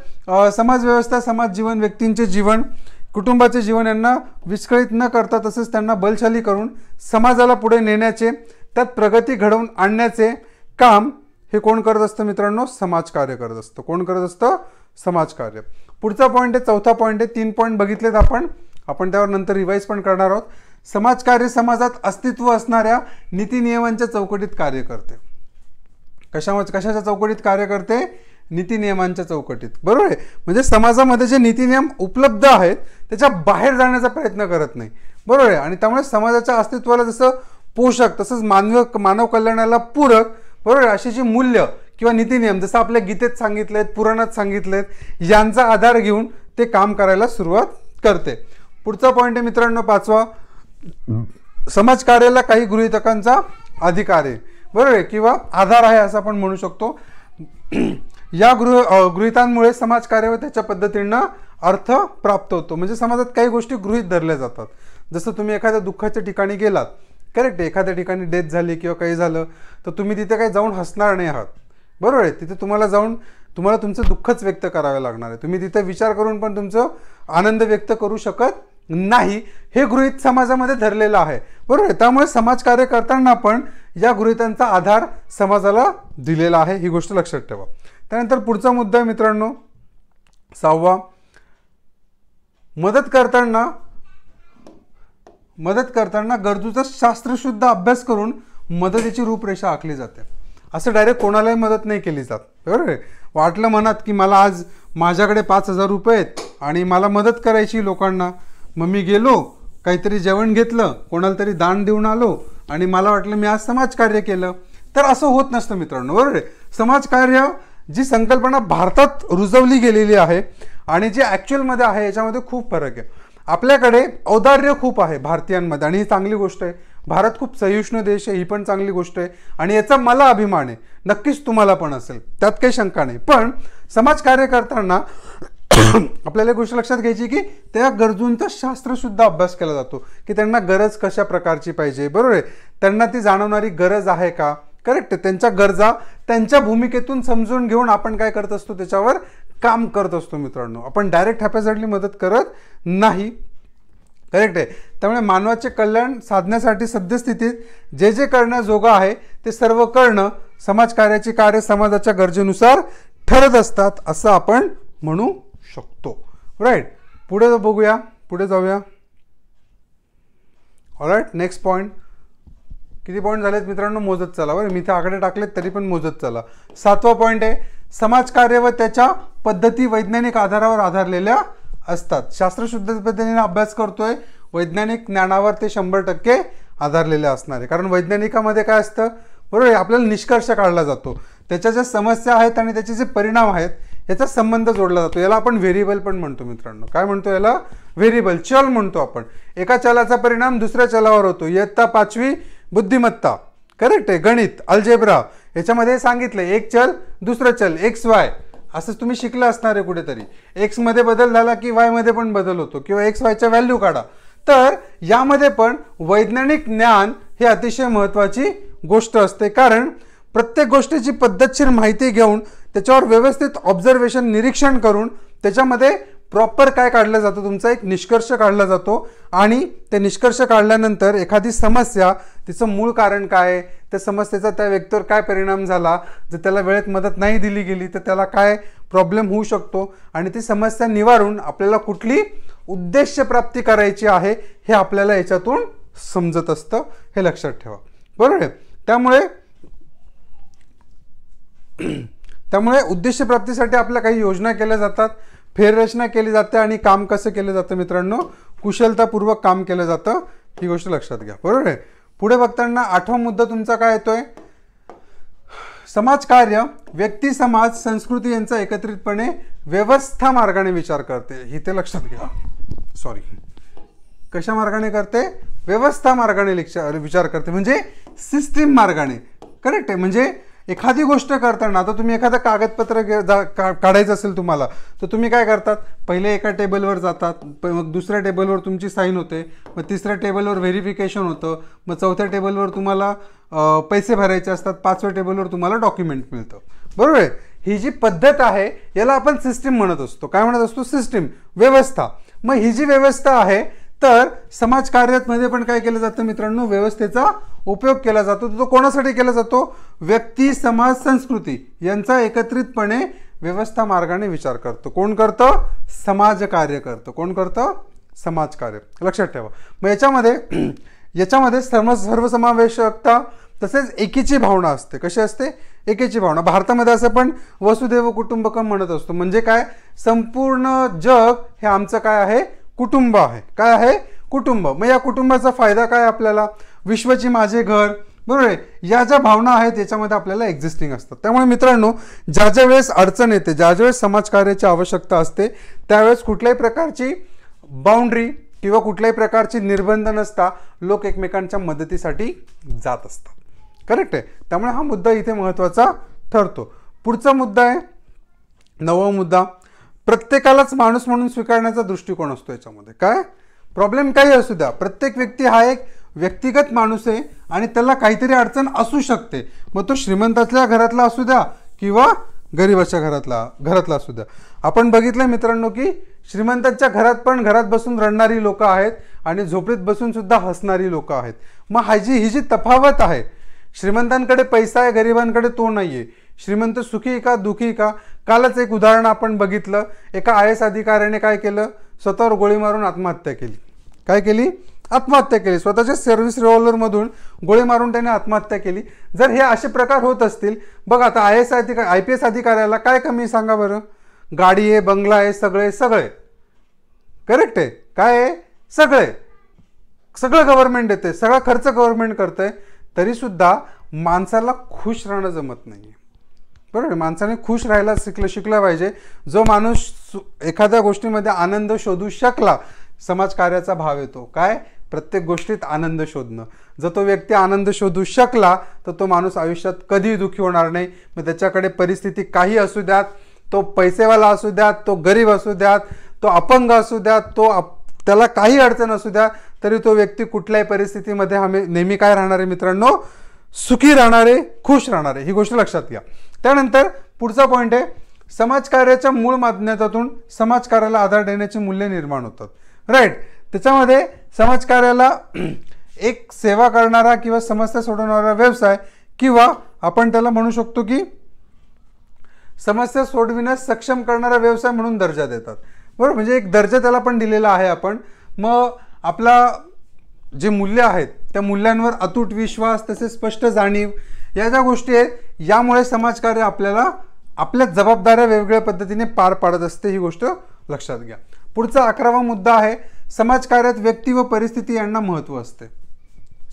समाजव्यवस्था समाज जीवन व्यक्तींचे जीवन कुटुंबाचे जीवन यांना विस्कळीत न करता तसेच त्यांना बलशाली करून समाजाला पुढे नेण्याचे त्यात प्रगती घडवून आणण्याचे काम हे कोण करत असतं मित्रांनो समाजकार्य करत असतं कोण करत असतं समाजकार्य पुढचा पॉईंट आहे चौथा पॉईंट आहे तीन पॉईंट बघितलेत आपण आपण त्यावर नंतर रिवाईज पण करणार आहोत समाजकार्य समाजात अस्तित्व असणाऱ्या नीतीनियमांच्या चौकटीत कार्य करते कशा कशाच्या चौकटीत कार्य करते नियमांच्या चौकटीत बरोबर आहे म्हणजे समाजामध्ये जे नियम उपलब्ध आहेत त्याच्या बाहेर जाण्याचा प्रयत्न करत नाही बरोबर आहे आणि त्यामुळे समाजाच्या अस्तित्वाला जसं पोषक तसंच मानव मानव कल्याणाला पूरक बरोबर अशी जी मूल्य किंवा नियम जसं आपल्या गीतेत सांगितले आहेत पुराणात सांगितले आहेत यांचा आधार घेऊन ते काम करायला सुरुवात करते पुढचा पॉईंट आहे मित्रांनो पाचवा समाजकार्याला काही गृहितकांचा अधिकार आहे बरोबर आहे किंवा आधार आहे असं आपण म्हणू शकतो या गृह गृहितांमुळे समाजकार्य व त्याच्या पद्धतीनं अर्थ प्राप्त होतो म्हणजे समाजात काही गोष्टी गृहित धरल्या जातात जसं तुम्ही एखाद्या दुःखाच्या ठिकाणी गेलात करेक्ट एखाद्या ठिकाणी डेथ झाली किंवा काही झालं तर तुम्ही तिथे काही जाऊन हसणार नाही आहात बरोबर आहे तिथे तुम्हाला जाऊन तुम्हाला तुमचं दुःखच व्यक्त करावं लागणार आहे तुम्ही तिथे विचार करून पण तुमचं आनंद व्यक्त करू शकत नाही हे गृहित समाजामध्ये धरलेलं आहे बरोबर आहे त्यामुळे समाजकार्य करताना पण या गृहितांचा आधार समाजाला दिलेला आहे ही गोष्ट लक्षात ठेवा त्यानंतर पुढचा मुद्दा आहे मित्रांनो सहावा मदत करताना मदत करताना गरजूचा शास्त्रशुद्ध अभ्यास करून मदतीची रूपरेषा आखली जाते असं डायरेक्ट कोणालाही मदत नाही केली जात बरोबर आहे वाटलं म्हणत की मला आज माझ्याकडे पाच हजार रुपये आहेत आणि मला मदत करायची लोकांना मग मी गेलो काहीतरी जेवण घेतलं कोणाला तरी दान देऊन आलो आणि मला वाटलं मी आज समाजकार्य केलं तर असं होत नसतं मित्रांनो बरोबर आहे समाजकार्य जी संकल्पना भारतात रुजवली गेलेली आहे आणि जी ॲक्च्युअलमध्ये आहे याच्यामध्ये खूप फरक आहे आपल्याकडे औदार्य खूप आहे भारतीयांमध्ये आणि ही चांगली गोष्ट आहे भारत खूप सहिष्णु देश आहे ही पण चांगली गोष्ट आहे आणि याचा मला अभिमान आहे नक्कीच तुम्हाला पण असेल त्यात काही शंका नाही पण समाजकार्य करताना [COUGHS] आपल्याला गोष्ट लक्षात घ्यायची की त्या गरजूंचा शास्त्रसुद्धा अभ्यास केला जातो की त्यांना गरज कशा प्रकारची पाहिजे बरोबर आहे त्यांना ती जाणवणारी गरज आहे का करेक्ट त्यांच्या गरजा त्यांच्या भूमिकेतून समजून घेऊन आपण काय करत असतो त्याच्यावर काम करत असतो मित्रांनो आपण डायरेक्ट हॅपॅझार्डली मदत करत नाही करेक्ट आहे त्यामुळे मानवाचे कल्याण साधण्यासाठी सद्यस्थितीत जे जे करण्याजोगं आहे ते सर्व करणं समाजकार्याची कार्य समाजाच्या गरजेनुसार ठरत असतात असं आपण म्हणू शकतो राईट पुढे बघूया पुढे जाऊया ऑलराईट नेक्स्ट पॉईंट किती पॉईंट झालेत मित्रांनो मोजत चला बरं मी ते आकडे टाकलेत तरी पण मोजत चला सातवा पॉईंट आहे समाजकार्य व त्याच्या पद्धती वैज्ञानिक आधारावर आधारलेल्या असतात शास्त्रशुद्ध पद्धतीने अभ्यास करतोय वैज्ञानिक ज्ञानावर ते शंभर टक्के आधारलेले असणार आहे कारण वैज्ञानिकामध्ये काय असतं बरोबर आहे आपल्याला निष्कर्ष काढला जातो त्याच्या ज्या समस्या आहेत आणि त्याचे जे परिणाम आहेत याचा संबंध जोडला जातो याला आपण व्हेरिएबल पण म्हणतो मित्रांनो काय म्हणतो याला व्हेरिएबल चल म्हणतो आपण एका चलाचा परिणाम दुसऱ्या चलावर होतो इयत्ता पाचवी बुद्धिमत्ता करेक्ट आहे गणित अल्जेब्रा याच्यामध्ये सांगितलं एक चल दुसरं चल एक्स वाय असंच तुम्ही शिकलं असणार आहे कुठेतरी एक्समध्ये बदल झाला की वायमध्ये पण बदल होतो किंवा एक्स वायच्या व्हॅल्यू काढा तर यामध्ये पण वैज्ञानिक ज्ञान हे अतिशय महत्त्वाची गोष्ट असते कारण प्रत्येक गोष्टीची पद्धतशीर माहिती घेऊन त्याच्यावर व्यवस्थित ऑब्झर्वेशन निरीक्षण करून त्याच्यामध्ये प्रॉपर काय काढलं जातं तुमचा एक निष्कर्ष काढला जातो आणि ते निष्कर्ष काढल्यानंतर एखादी समस्या तिचं मूळ कारण काय त्या समस्येचा त्या व्यक्तीवर काय परिणाम झाला जर त्याला वेळेत मदत नाही दिली गेली तर त्याला काय प्रॉब्लेम होऊ शकतो आणि ती समस्या निवारून आपल्याला कुठली प्राप्ती करायची आहे हे आपल्याला याच्यातून समजत असतं हे लक्षात ठेवा बरोबर आहे त्यामुळे [CLEARS THROAT] त्यामुळे उद्देशप्राप्तीसाठी आपल्या काही योजना केल्या जातात फेररचना केली जाते आणि काम कसं केलं जातं मित्रांनो कुशलतापूर्वक काम केलं जातं ही गोष्ट लक्षात घ्या बरोबर आहे पुढे बघताना आठवा मुद्दा तुमचा काय येतोय समाजकार्य व्यक्ती समाज संस्कृती यांचा एकत्रितपणे व्यवस्था मार्गाने विचार करते ही ते लक्षात घ्या सॉरी कशा मार्गाने करते व्यवस्था मार्गाने विचार करते म्हणजे सिस्टीम मार्गाने करेक्ट आहे म्हणजे एखादी गोष्ट करताना आता तुम्ही एखादं कागदपत्र काढायचं असेल तुम्हाला तर तुम्ही काय करतात पहिले एका टेबलवर जातात मग दुसऱ्या टेबलवर तुमची साईन होते मग तिसऱ्या टेबलवर व्हेरिफिकेशन होतं मग चौथ्या टेबलवर तुम्हाला पैसे भरायचे असतात पाचव्या टेबलवर तुम्हाला डॉक्युमेंट मिळतं बरोबर आहे ही जी पद्धत आहे याला आपण सिस्टीम म्हणत असतो काय म्हणत असतो सिस्टीम व्यवस्था मग ही जी व्यवस्था आहे तर समाज कार्यामध्ये पण काय केलं जातं मित्रांनो व्यवस्थेचा उपयोग केला जातो तो कोणासाठी केला जातो व्यक्ती समाज संस्कृती यांचा एकत्रितपणे व्यवस्था मार्गाने विचार करतो कोण करतं समाजकार्य कार्य करतं कोण करतं समाजकार्य लक्षात ठेवा मग याच्यामध्ये [CLEARS THROAT] याच्यामध्ये सर्व सर्वसमावेशकता तसेच एकीची भावना असते कशी असते एकेची भावना भारतामध्ये असं पण वसुदेव कुटुंबकम म्हणत असतो म्हणजे काय संपूर्ण जग हे आमचं काय आहे कुटुंब आहे काय आहे कुटुंब मग या कुटुंबाचा फायदा काय आपल्याला विश्वची माझे घर बरोबर आहे या ज्या भावना आहेत त्याच्यामध्ये आपल्याला एक्झिस्टिंग असतात त्यामुळे मित्रांनो ज्या ज्या वेळेस अडचण येते ज्या ज्या वेळेस समाजकार्याची आवश्यकता असते त्यावेळेस कुठल्याही प्रकारची बाउंड्री किंवा कुठल्याही प्रकारची निर्बंध नसता लोक एकमेकांच्या मदतीसाठी जात असतात करेक्ट आहे त्यामुळे हा मुद्दा इथे महत्त्वाचा ठरतो पुढचा मुद्दा आहे नवा मुद्दा प्रत्येकालाच माणूस म्हणून स्वीकारण्याचा दृष्टिकोन असतो याच्यामध्ये काय प्रॉब्लेम काही असू द्या प्रत्येक व्यक्ती हा एक व्यक्तिगत माणूस आहे आणि त्याला काहीतरी अडचण असू शकते मग तो श्रीमंतातल्या घरातला असू द्या किंवा गरीबाच्या घरातला घरातला असू द्या आपण बघितलं मित्रांनो की श्रीमंतांच्या घरात पण घरात बसून रडणारी लोकं आहेत आणि झोपडीत बसून सुद्धा हसणारी लोकं आहेत मग हा जी ही जी तफावत आहे श्रीमंतांकडे पैसा आहे गरिबांकडे तो नाही आहे श्रीमंत सुखी का दुखी का कालच एक उदाहरण आपण बघितलं एका आय एस अधिकाऱ्याने काय केलं स्वतःवर गोळी मारून आत्महत्या केली काय केली आत्महत्या केली स्वतःच्या सर्व्हिस रिव्हॉल्वरमधून गोळी मारून त्याने आत्महत्या केली जर हे असे प्रकार होत असतील बघ आता आय एस अधिका आय पी एस अधिकाऱ्याला काय कमी सांगा बरं गाडी आहे बंगला आहे सगळे सगळे करेक्ट आहे काय आहे सगळे सगळं गव्हर्नमेंट देते सगळा खर्च गव्हर्नमेंट करतंय तरीसुद्धा माणसाला खुश राहणं जमत नाही बरोबर माणसाने खुश राहायला शिकलं शिकलं पाहिजे जो माणूस एखाद्या गोष्टीमध्ये आनंद शोधू शकला समाजकार्याचा भाव येतो काय प्रत्येक गोष्टीत आनंद शोधणं जर तो व्यक्ती आनंद शोधू शकला तर तो माणूस आयुष्यात कधीही दुःखी होणार नाही मग त्याच्याकडे परिस्थिती काही असू द्यात तो पैसेवाला असू द्यात तो गरीब असू द्यात तो अपंग असू द्यात तो अप त्याला काही अडचण असू द्या तरी तो व्यक्ती कुठल्याही परिस्थितीमध्ये आम्ही नेहमी काय राहणार आहे मित्रांनो सुखी राहणारे खुश राहणारे ही गोष्ट लक्षात घ्या त्यानंतर पुढचा पॉईंट आहे समाजकार्याच्या मूळ माध्यमातून समाजकार्याला आधार देण्याची मूल्ये निर्माण होतात राईट त्याच्यामध्ये समाजकार्याला [CLEARS THROAT] एक सेवा करणारा किंवा समस्या सोडवणारा व्यवसाय किंवा आपण त्याला म्हणू शकतो की समस्या सोडविण्यास सक्षम करणारा व्यवसाय म्हणून दर्जा देतात बरोबर म्हणजे एक दर्जा त्याला पण दिलेला आहे आपण मग आपला जे मूल्य आहेत त्या मूल्यांवर अतूट विश्वास तसेच स्पष्ट जाणीव या ज्या गोष्टी आहेत यामुळे समाजकार्य आपल्याला आपल्या जबाबदाऱ्या वेगवेगळ्या पद्धतीने पार पाडत असते ही गोष्ट लक्षात घ्या पुढचा अकरावा मुद्दा आहे समाजकार्यात व्यक्ती व परिस्थिती यांना महत्त्व असते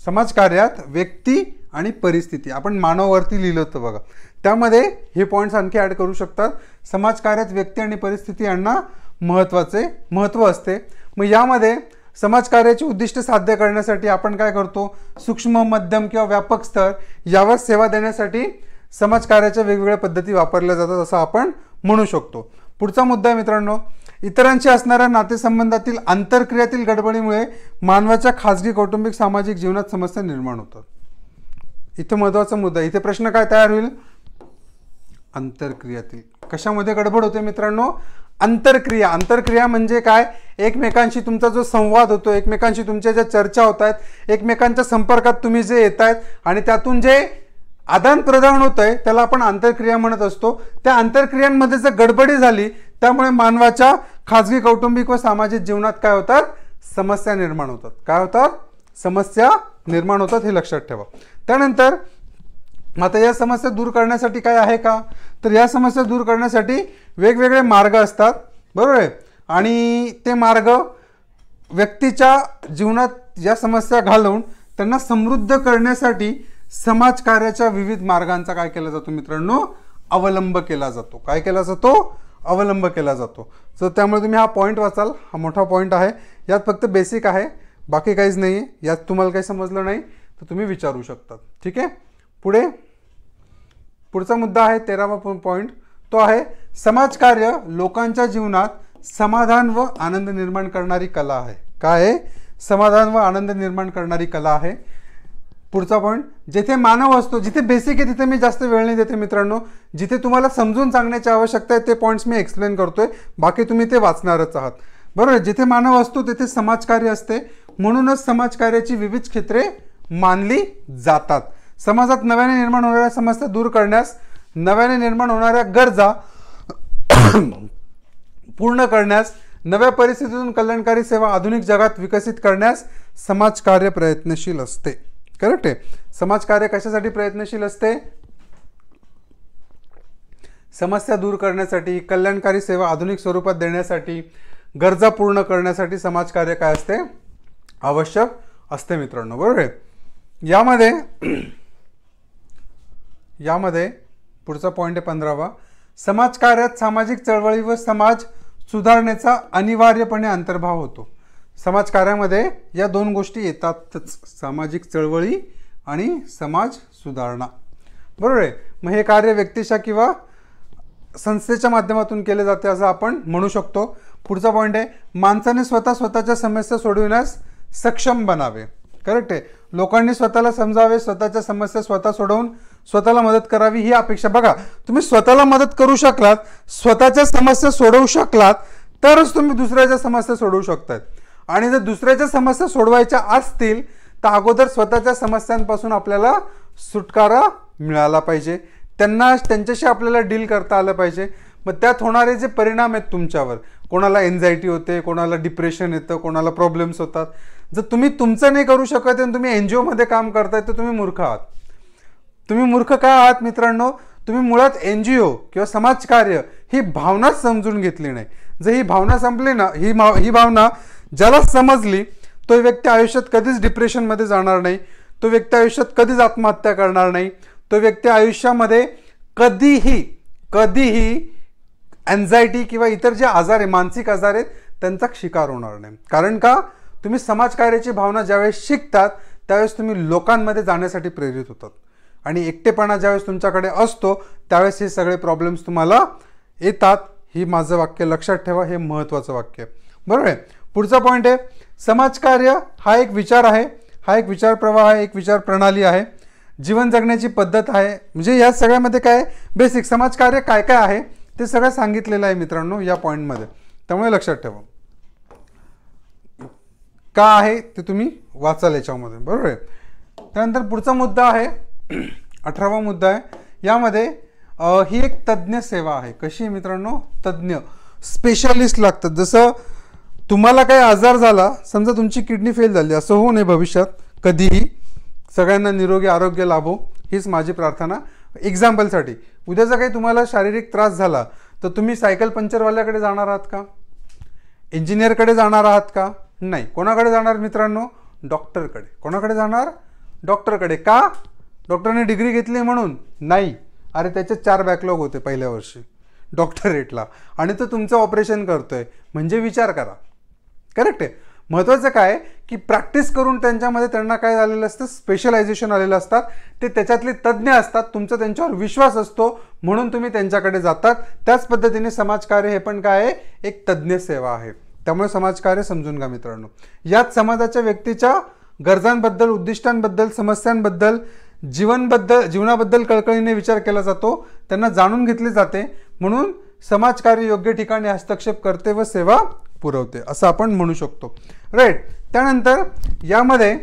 समाजकार्यात व्यक्ती आणि परिस्थिती आपण मानवावरती लिहिलं होतं बघा त्यामध्ये हे पॉईंट्स आणखी ॲड करू शकतात समाजकार्यात व्यक्ती आणि परिस्थिती यांना महत्त्वाचे महत्त्व असते मग यामध्ये समाजकार्याची उद्दिष्ट साध्य करण्यासाठी आपण काय करतो सूक्ष्म मध्यम किंवा व्यापक स्तर यावर सेवा देण्यासाठी समाजकार्याच्या वेगवेगळ्या पद्धती वापरल्या जातात असं आपण म्हणू शकतो पुढचा मुद्दा आहे मित्रांनो इतरांशी असणाऱ्या नातेसंबंधातील आंतरक्रियातील गडबडीमुळे मानवाच्या खाजगी कौटुंबिक सामाजिक जीवनात समस्या निर्माण होतात इथं महत्त्वाचा मुद्दा इथे प्रश्न काय तयार होईल आंतरक्रियातील कशामध्ये गडबड होते मित्रांनो आंतरक्रिया आंतरक्रिया म्हणजे काय एकमेकांशी तुमचा जो संवाद होतो एकमेकांशी तुमच्या ज्या चर्चा होत आहेत एकमेकांच्या संपर्कात तुम्ही जे येत आहेत आणि त्यातून जे आदानप्रदान होतं आहे त्याला आपण आंतरक्रिया म्हणत असतो त्या आंतरक्रियांमध्ये जर गडबडी झाली त्यामुळे मानवाच्या खाजगी कौटुंबिक व सामाजिक जीवनात काय होतात समस्या निर्माण होतात काय होतात समस्या निर्माण होतात हे लक्षात ठेवा त्यानंतर आता या समस्या दूर करण्यासाठी काय आहे का तर या समस्या दूर करण्यासाठी वेगवेगळे मार्ग असतात बरोबर आहे आणि ते मार्ग व्यक्तीच्या जीवनात या समस्या घालवून त्यांना समृद्ध करण्यासाठी समाजकार्याच्या विविध मार्गांचा काय केला जातो मित्रांनो अवलंब केला जातो काय केला जातो अवलंब केला जातो सो त्यामुळे तुम्ही हा पॉईंट वाचाल हा मोठा पॉईंट आहे यात फक्त बेसिक आहे बाकी काहीच नाही आहे यात तुम्हाला काही समजलं नाही तर तुम्ही विचारू शकतात ठीक आहे पुढे पुढचा मुद्दा आहे तेरावा पॉईंट तो आहे समाजकार्य लोकांच्या जीवनात समाधान व आनंद निर्माण करणारी कला आहे काय आहे समाधान व आनंद निर्माण करणारी कला आहे पुढचा पॉईंट जिथे मानव असतो जिथे बेसिक आहे तिथे मी जास्त वेळ नाही देते मित्रांनो जिथे तुम्हाला समजून सांगण्याची आवश्यकता आहे ते पॉईंट्स मी एक्सप्लेन करतोय बाकी तुम्ही ते वाचणारच आहात बरोबर जिथे मानव असतो तिथे समाजकार्य असते म्हणूनच समाजकार्याची विविध क्षेत्रे मानली जातात समाजात नव्याने निर्माण होणाऱ्या समस्या दूर करण्यास नव्याने निर्माण होणाऱ्या गरजा पूर्ण करण्यास नव्या परिस्थितीतून कल्याणकारी सेवा आधुनिक जगात विकसित करण्यास समाजकार्य प्रयत्नशील असते करेक्ट आहे समाजकार्य कशासाठी प्रयत्नशील असते समस्या दूर करण्यासाठी कल्याणकारी सेवा आधुनिक स्वरूपात देण्यासाठी गरजा पूर्ण करण्यासाठी समाजकार्य काय असते आवश्यक असते मित्रांनो बरोबर आहे यामध्ये यामध्ये पुढचा पॉईंट आहे पंधरावा समाजकार्यात सामाजिक चळवळी व समाज सुधारणेचा अनिवार्यपणे अंतर्भाव होतो समाजकार्यामध्ये या दोन गोष्टी येतातच सामाजिक चळवळी आणि समाज सुधारणा बरोबर आहे मग हे कार्य व्यक्तीच्या किंवा संस्थेच्या माध्यमातून केले जाते असं आपण म्हणू शकतो पुढचा पॉईंट आहे माणसाने स्वतः स्वतःच्या समस्या सोडविण्यास सक्षम बनावे करेक्ट आहे लोकांनी स्वतःला समजावे स्वतःच्या समस्या स्वतः सोडवून स्वतःला मदत करावी ही अपेक्षा बघा तुम्ही स्वतःला मदत करू शकलात स्वतःच्या समस्या सोडवू शकलात तरच तुम्ही दुसऱ्याच्या समस्या सोडवू शकतात आणि जर दुसऱ्याच्या समस्या सोडवायच्या असतील तर अगोदर स्वतःच्या समस्यांपासून आपल्याला सुटकारा मिळाला पाहिजे त्यांना त्यांच्याशी आपल्याला डील करता आलं पाहिजे मग त्यात होणारे जे परिणाम आहेत तुमच्यावर कोणाला एन्झायटी होते कोणाला डिप्रेशन येतं कोणाला प्रॉब्लेम्स होतात जर तुम्ही तुमचं नाही करू शकत आणि तुम्ही एन जी ओमध्ये काम करताय तर तुम्ही मूर्ख आहात तुम्ही मूर्ख काय आहात मित्रांनो तुम्ही मुळात एन जी ओ किंवा समाजकार्य ही भावनाच समजून घेतली नाही जर ही भावना संपली ना ही भाव ही भावना ज्याला समजली तो व्यक्ती आयुष्यात कधीच डिप्रेशनमध्ये जाणार नाही तो व्यक्ती आयुष्यात कधीच आत्महत्या करणार नाही तो व्यक्ती आयुष्यामध्ये कधीही कधीही अँझायटी किंवा इतर जे आजार आहे मानसिक आजार आहेत त्यांचा शिकार होणार नाही कारण का तुम्ही समाजकार्याची भावना ज्यावेळेस शिकतात त्यावेळेस तुम्ही लोकांमध्ये जाण्यासाठी प्रेरित होतात आणि एकटेपणा ज्यावेळेस तुमच्याकडे असतो त्यावेळेस हे सगळे प्रॉब्लेम्स तुम्हाला येतात ही माझं वाक्य लक्षात ठेवा हे महत्त्वाचं वाक्य बरोबर आहे पुढचा पॉईंट आहे समाजकार्य हा एक विचार आहे हा एक विचार प्रवाह आहे एक विचार प्रणाली आहे जीवन जगण्याची पद्धत आहे म्हणजे या सगळ्यामध्ये काय बेसिक समाजकार्य काय काय आहे ते सगळं सांगितलेलं आहे मित्रांनो या पॉईंटमध्ये त्यामुळे लक्षात ठेवा का आहे ते तुम्ही वाचाल याच्यामध्ये बरोबर आहे त्यानंतर पुढचा मुद्दा आहे [CLEARS THROAT] अठरावा मुद्दा आहे यामध्ये ही एक तज्ज्ञ सेवा आहे कशी मित्रांनो तज्ज्ञ स्पेशलिस्ट लागतात जसं तुम्हाला काही आजार झाला समजा तुमची किडनी फेल झाली असं होऊ नये भविष्यात कधीही सगळ्यांना निरोगी आरोग्य लाभो हीच माझी प्रार्थना एक्झाम्पलसाठी उद्या जर काही तुम्हाला शारीरिक त्रास झाला तर तुम्ही सायकल पंक्चरवाल्याकडे जाणार आहात का इंजिनियरकडे जाणार आहात का नाही कोणाकडे जाणार मित्रांनो डॉक्टरकडे कोणाकडे जाणार डॉक्टरकडे का डॉक्टरने डिग्री घेतली म्हणून नाही अरे त्याचे चार बॅकलॉग होते पहिल्या वर्षी डॉक्टरेटला आणि तो तुमचं ऑपरेशन करतोय म्हणजे विचार करा करेक्ट आहे महत्त्वाचं काय की प्रॅक्टिस करून त्यांच्यामध्ये त्यांना काय झालेलं असतं स्पेशलायझेशन आलेलं असतात ते त्याच्यातले तज्ज्ञ असतात तुमचा त्यांच्यावर विश्वास असतो म्हणून तुम्ही त्यांच्याकडे जातात त्याच पद्धतीने समाजकार्य हे पण काय आहे एक तज्ज्ञ सेवा आहे त्यामुळे समाजकार्य समजून घ्या मित्रांनो याच समाजाच्या व्यक्तीच्या गरजांबद्दल उद्दिष्टांबद्दल समस्यांबद्दल जीवनबद्दल जीवनाबद्दल कळकळीने विचार केला जातो त्यांना जाणून घेतले जाते म्हणून समाजकार्य योग्य ठिकाणी हस्तक्षेप करते व सेवा पुरवते असं आपण म्हणू शकतो राईट त्यानंतर यामध्ये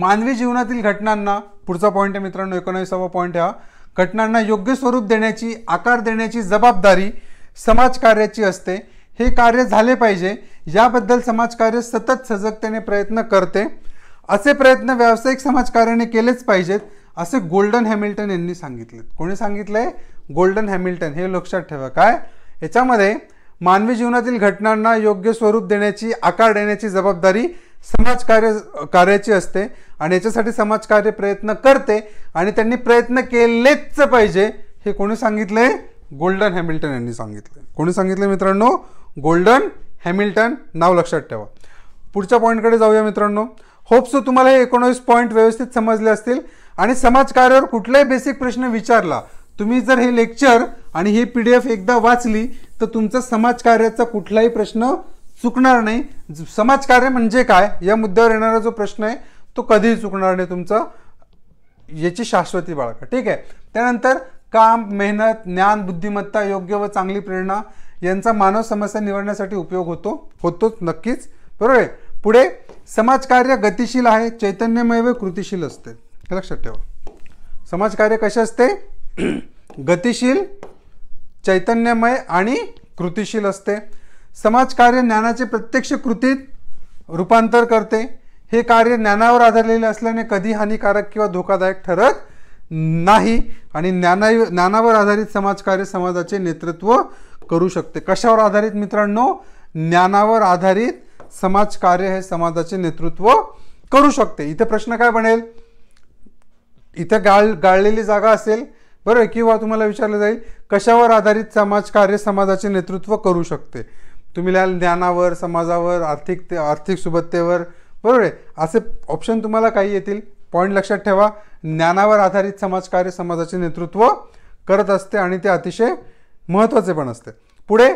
मानवी जीवनातील घटनांना पुढचा पॉईंट आहे मित्रांनो एकोणावीसावा पॉईंट हा घटनांना योग्य स्वरूप देण्याची आकार देण्याची जबाबदारी समाजकार्याची असते हे कार्य झाले पाहिजे याबद्दल समाजकार्य सतत सजगतेने प्रयत्न करते असे प्रयत्न व्यावसायिक समाजकार्याने केलेच पाहिजेत असे गोल्डन हॅमिल्टन यांनी सांगितले कोणी सांगितले गोल्डन हॅमिल्टन हे लक्षात ठेवा काय याच्यामध्ये मानवी जीवनातील घटनांना योग्य स्वरूप देण्याची आकार देण्याची जबाबदारी समाजकार्य कार्याची असते आणि याच्यासाठी समाजकार्य प्रयत्न करते आणि त्यांनी प्रयत्न केलेच पाहिजे हे कोणी सांगितले गोल्डन हॅमिल्टन यांनी सांगितले कोणी सांगितले मित्रांनो गोल्डन हॅमिल्टन नाव लक्षात ठेवा पुढच्या पॉईंटकडे जाऊया मित्रांनो होपसो तुम्हाला हे एकोणावीस पॉईंट व्यवस्थित समजले असतील आणि समाजकार्यावर कुठलाही बेसिक प्रश्न विचारला तुम्ही जर हे लेक्चर आणि ही पी डी एफ एकदा वाचली तर तुमचा समाजकार्याचा कुठलाही प्रश्न चुकणार नाही समाजकार्य म्हणजे काय या मुद्द्यावर येणारा जो प्रश्न आहे तो कधीही चुकणार नाही तुमचा याची शाश्वती बाळगा ठीक आहे त्यानंतर काम मेहनत ज्ञान बुद्धिमत्ता योग्य व चांगली प्रेरणा यांचा मानव समस्या निवडण्यासाठी उपयोग होतो होतोच नक्कीच बरोबर आहे पुढे समाजकार्य गतिशील आहे चैतन्यमय व कृतिशील असते हे लक्षात ठेवा समाजकार्य कसे असते [CLEARS THROAT] गतिशील चैतन्यमय आणि कृतिशील असते समाजकार्य ज्ञानाचे प्रत्यक्ष कृतीत रूपांतर करते हे कार्य ज्ञानावर आधारलेले असल्याने कधी हानिकारक किंवा धोकादायक ठरत नाही आणि ज्ञाना ज्ञानावर आधारित समाजकार्य समाजाचे नेतृत्व करू शकते कशावर आधारित मित्रांनो ज्ञानावर आधारित समाजकार्य हे समाजाचे नेतृत्व करू शकते इथे प्रश्न काय बनेल इथे गाळ गाळलेली जागा असेल बरोबर किंवा तुम्हाला विचारलं जाईल कशावर आधारित समाजकार्य समाजाचे नेतृत्व करू शकते तुम्ही लिहाल ज्ञानावर समाजावर आर्थिक आर्थिक सुबत्तेवर बरोबर आहे असे ऑप्शन तुम्हाला काही येतील पॉईंट लक्षात ठेवा ज्ञानावर आधारित समाजकार्य समाजाचे नेतृत्व करत असते आणि ते अतिशय महत्त्वाचे पण असते पुढे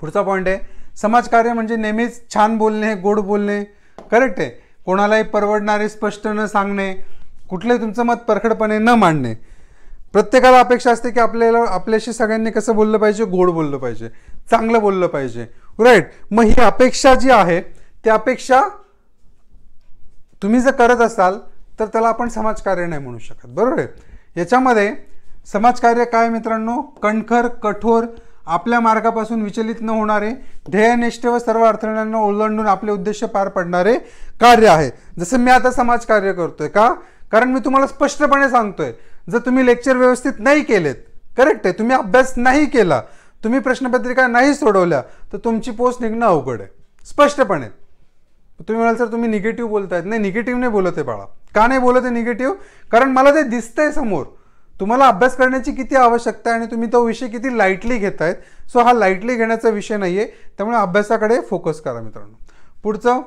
पुढचा पॉईंट आहे समाजकार्य म्हणजे नेहमीच छान बोलणे गोड बोलणे करेक्ट आहे कोणालाही परवडणारे स्पष्ट न सांगणे कुठलंही तुमचं मत परखडपणे न मांडणे प्रत्येकाला अपेक्षा असते की आपल्याला आपल्याशी सगळ्यांनी कसं बोललं पाहिजे गोड बोललं पाहिजे चांगलं बोललं पाहिजे राईट मग ही अपेक्षा जी आहे त्या अपेक्षा तुम्ही जर करत असाल तर त्याला आपण समाजकार्य नाही म्हणू शकत बरोबर आहे याच्यामध्ये समाजकार्य काय मित्रांनो कणखर कठोर आपल्या मार्गापासून विचलित न होणारे ध्येयनिष्ठ व सर्व अडथळ्यांना ओलांडून आपले उद्देश पार पडणारे कार्य आहे जसं मी आता समाजकार्य करतोय का कारण मी तुम्हाला स्पष्टपणे सांगतोय जर तुम्ही लेक्चर व्यवस्थित नाही केलेत करेक्ट आहे तुम्ही अभ्यास नाही केला तुम्ही प्रश्नपत्रिका नाही सोडवल्या तर तुमची पोस्ट निघणं अवघड आहे स्पष्टपणे तुम्ही म्हणाल सर तुम्ही निगेटिव्ह बोलतायत नाही निगेटिव्ह नाही बोलत आहे बाळा का नाही बोलत आहे निगेटिव्ह कारण मला ते दिसतंय समोर तुम्हाला अभ्यास करण्याची किती आवश्यकता आहे आणि तुम्ही तो विषय किती लाईटली आहेत सो हा लाईटली घेण्याचा विषय नाही आहे त्यामुळे अभ्यासाकडे फोकस करा मित्रांनो पुढचं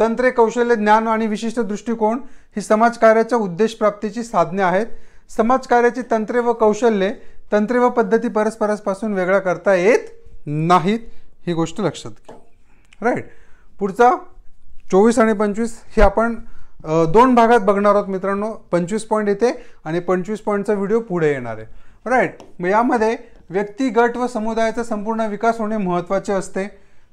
तंत्रे कौशल्य ज्ञान आणि विशिष्ट दृष्टिकोन ही समाजकार्याच्या उद्देशप्राप्तीची साधने आहेत समाजकार्याची तंत्रे व कौशल्ये तंत्रे व पद्धती परस्परापासून वेगळा करता येत नाहीत ही गोष्ट लक्षात घ्या राईट पुढचा चोवीस आणि पंचवीस हे आपण दोन भागात बघणार आहोत मित्रांनो पंचवीस पॉईंट येते आणि पंचवीस पॉईंटचा व्हिडिओ पुढे येणार आहे राईट मग यामध्ये व्यक्ती गट व समुदायाचा संपूर्ण विकास होणे महत्त्वाचे असते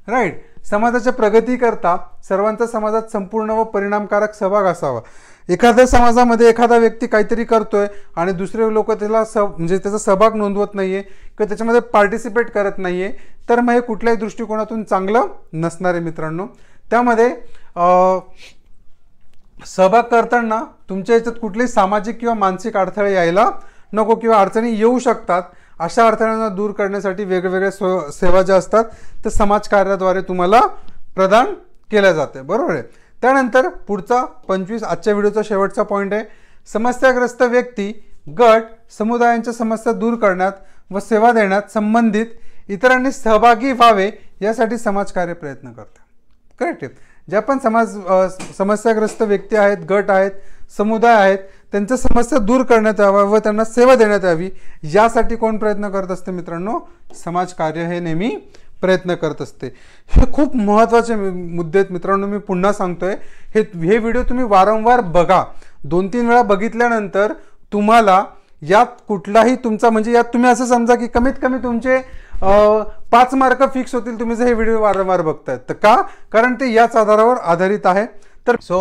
राईट समाजाच्या प्रगतीकरता सर्वांचा समाजात संपूर्ण व परिणामकारक सहभाग असावा एखाद्या समाजामध्ये एखादा व्यक्ती काहीतरी करतोय आणि दुसरे लोक त्याला स म्हणजे त्याचा सहभाग नोंदवत नाही आहे किंवा त्याच्यामध्ये पार्टिसिपेट करत नाही आहे तर मग हे कुठल्याही दृष्टिकोनातून चांगलं नसणार आहे मित्रांनो त्यामध्ये सहभाग करताना तुमच्या याच्यात कुठलेही सामाजिक किंवा मानसिक अडथळे यायला नको किंवा अडचणी येऊ शकतात अशा अडथळ्यांना दूर करण्यासाठी वेगवेगळ्या सो सेवा ज्या असतात त्या समाजकार्याद्वारे तुम्हाला प्रदान केल्या जाते बरोबर आहे त्यानंतर पुढचा पंचवीस आजच्या व्हिडिओचा शेवटचा पॉईंट आहे समस्याग्रस्त व्यक्ती गट समुदायांच्या समस्या दूर करण्यात व सेवा देण्यात संबंधित इतरांनी सहभागी व्हावे यासाठी समाजकार्य प्रयत्न करतात करेक्ट ज्या पण समाज समस्याग्रस्त व्यक्ती आहेत गट आहेत समुदाय आहेत त्यांच्या समस्या दूर करण्यात याव्या व त्यांना सेवा देण्यात यावी यासाठी कोण प्रयत्न करत असते मित्रांनो समाजकार्य हे नेहमी प्रयत्न करत असते हे खूप महत्त्वाचे मुद्दे आहेत मित्रांनो मी पुन्हा सांगतोय हे हे व्हिडिओ तुम्ही वारंवार बघा दोन तीन वेळा बघितल्यानंतर तुम्हाला यात कुठलाही तुमचा म्हणजे यात तुम्ही असं समजा की कमीत कमी तुमचे पाच मार्क फिक्स होतील तुम्ही जर हे व्हिडिओ वारंवार बघतायत तर का कारण ते याच आधारावर आधारित आहे तर सो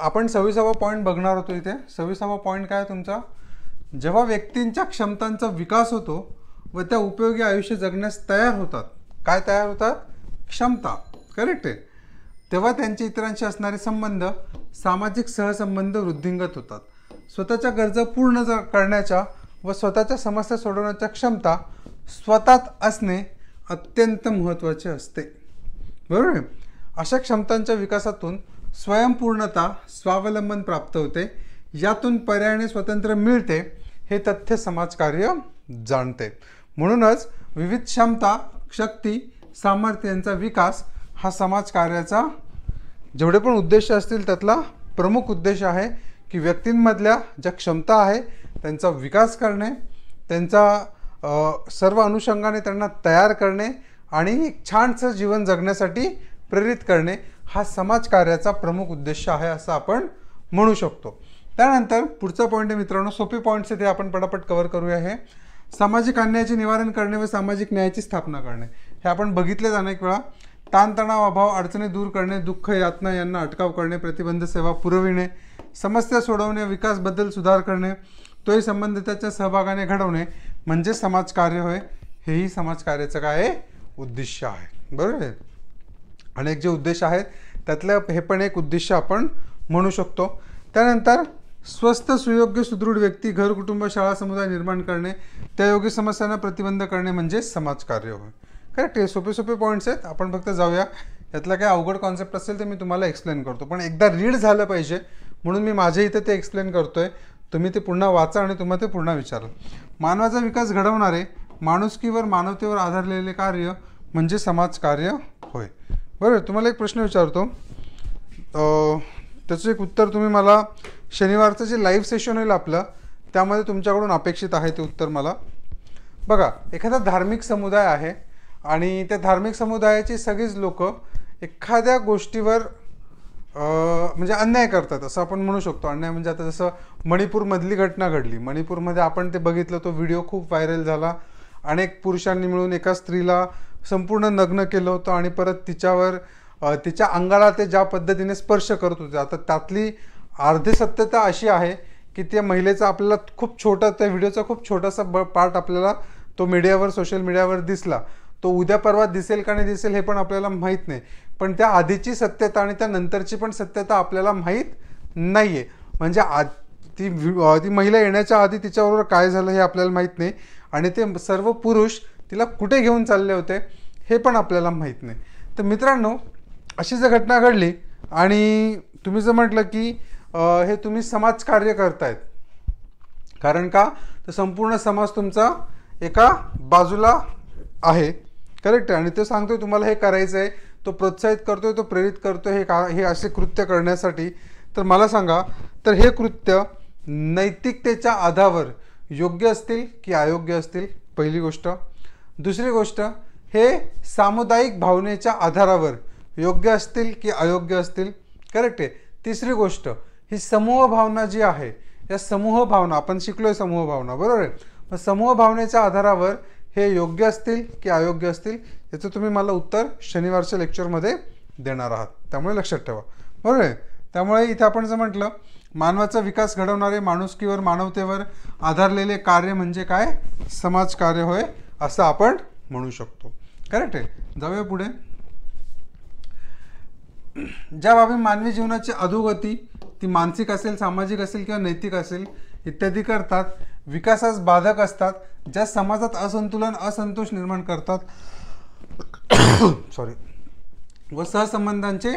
आपण सव्वीसावा पॉईंट बघणार होतो इथे सव्वीसावा पॉईंट काय तुमचा जेव्हा व्यक्तींच्या क्षमतांचा विकास होतो व त्या उपयोगी आयुष्य जगण्यास तयार होतात काय तयार होतात क्षमता करेक्ट आहे तेव्हा त्यांचे इतरांशी असणारे संबंध सामाजिक सहसंबंध वृद्धिंगत होतात स्वतःच्या गरजा पूर्ण करण्याच्या व स्वतःच्या समस्या सोडवण्याच्या क्षमता स्वतःत असणे अत्यंत महत्त्वाचे असते बरोबर आहे अशा क्षमतांच्या विकासातून स्वयंपूर्णता स्वावलंबन प्राप्त होते यातून पर्यायाने स्वतंत्र मिळते हे तथ्य समाजकार्य जाणते म्हणूनच विविध क्षमता शक्ती सामर्थ्य यांचा विकास हा समाजकार्याचा जेवढे पण उद्देश असतील त्यातला प्रमुख उद्देश आहे की व्यक्तींमधल्या ज्या क्षमता आहे त्यांचा विकास करणे त्यांचा सर्व अनुषंगाने त्यांना तयार करणे आणि एक छानसं जीवन जगण्यासाठी प्रेरित करणे हा समाजकार्याचा प्रमुख उद्देश आहे असं आपण म्हणू शकतो त्यानंतर पुढचा पॉईंट आहे मित्रांनो सोपे पॉईंट्स ते आपण पटापट कव्हर करूया हे सामाजिक अन्यायाचे निवारण करणे व सामाजिक न्यायाची स्थापना करणे हे आपण बघितलेच अनेक वेळा ताणतणाव अभाव अडचणी दूर करणे दुःख यातना यांना अटकाव करणे प्रतिबंध सेवा पुरविणे समस्या सोडवणे विकासबद्दल सुधार करणे तोही संबंधिताच्या सहभागाने घडवणे म्हणजे समाजकार्य होय हेही समाजकार्याचं काय उद्दिष्ट आहे बरोबर आहे अनेक जे उद्देश आहेत त्यातलं हे पण एक उद्दिष्ट आपण म्हणू शकतो त्यानंतर स्वस्थ सुयोग्य सुदृढ व्यक्ती घर कुटुंब शाळा समुदाय निर्माण करणे त्या योग्य समस्यांना प्रतिबंध करणे म्हणजे समाजकार्य होय करेक्ट हे सोपे सोपे पॉईंट्स आहेत आपण फक्त जाऊया यातला काय अवघड कॉन्सेप्ट असेल तर मी तुम्हाला एक्सप्लेन करतो पण एकदा रीड झालं पाहिजे म्हणून मी माझ्या इथे ते एक्सप्लेन करतो आहे तुम्ही ते पुन्हा वाचा आणि तुम्हाला ते पुन्हा विचारा मानवाचा विकास घडवणारे माणुसकीवर मानवतेवर आधारलेले कार्य म्हणजे समाजकार्य होय बरोबर तुम्हाला एक प्रश्न विचारतो त्याचं एक उत्तर तुम्ही मला शनिवारचं जे लाईव्ह सेशन होईल आपलं त्यामध्ये तुमच्याकडून अपेक्षित आहे ते उत्तर मला बघा एखादा धार्मिक समुदाय आहे आणि त्या धार्मिक समुदायाचे सगळेच लोक एखाद्या गोष्टीवर म्हणजे अन्याय करतात असं आपण म्हणू शकतो अन्याय म्हणजे आता जसं मणिपूरमधली घटना घडली मणिपूरमध्ये आपण ते बघितलं तो व्हिडिओ खूप व्हायरल झाला अनेक पुरुषांनी मिळून एका स्त्रीला संपूर्ण नग्न केलं होतं आणि परत तिच्यावर तिच्या अंगाला ते ज्या पद्धतीने स्पर्श करत होते आता त्यातली अर्धी सत्यता अशी आहे की त्या महिलेचा आपल्याला खूप छोटा त्या व्हिडिओचा खूप छोटासा ब पार्ट आपल्याला तो मीडियावर सोशल मीडियावर दिसला तो उद्या परवा दिसेल का नाही दिसेल हे पण आपल्याला माहीत नाही पण त्या आधीची सत्यता आणि त्यानंतरची पण सत्यता आपल्याला माहीत नाही आहे म्हणजे आ ती ती महिला येण्याच्या आधी तिच्याबरोबर काय झालं हे आपल्याला माहीत नाही आणि ते सर्व पुरुष तिला कुठे घेऊन चालले होते हे पण आपल्याला माहीत नाही तर मित्रांनो अशी जर घटना घडली आणि तुम्ही जर म्हटलं की हे तुम्ही समाजकार्य करतायत कारण का तर संपूर्ण समाज तुमचा एका बाजूला आहे करेक्ट आणि ते सांगतोय तुम्हाला हे करायचं आहे तो प्रोत्साहित करतोय तो प्रेरित करतोय हे का हे असे कृत्य करण्यासाठी तर मला सांगा तर हे कृत्य नैतिकतेच्या आधारावर योग्य असतील की अयोग्य असतील पहिली गोष्ट दुसरी गोष्ट हे सामुदायिक भावनेच्या आधारावर योग्य असतील की अयोग्य असतील करेक्ट आहे तिसरी गोष्ट ही समूह भावना जी आहे या समूह भावना आपण शिकलोय समूह भावना बरोबर आहे मग समूह भावनेच्या आधारावर हे योग्य असतील की अयोग्य असतील याचं तुम्ही मला उत्तर शनिवारच्या लेक्चरमध्ये देणार आहात त्यामुळे लक्षात ठेवा बरोबर आहे त्यामुळे इथे आपण जर म्हटलं मानवाचा विकास घडवणारे माणुसकीवर मानवतेवर आधारलेले कार्य म्हणजे काय समाजकार्य होय असं आपण म्हणू शकतो करेक्ट आहे जाऊया पुढे ज्या बाबी मानवी जीवनाची अधोगती ती मानसिक असेल सामाजिक असेल किंवा नैतिक असेल इत्यादी करतात विकासास बाधक असतात ज्या समाजात असंतुलन असंतोष निर्माण करतात सॉरी [COUGHS] व सहसंबंधांचे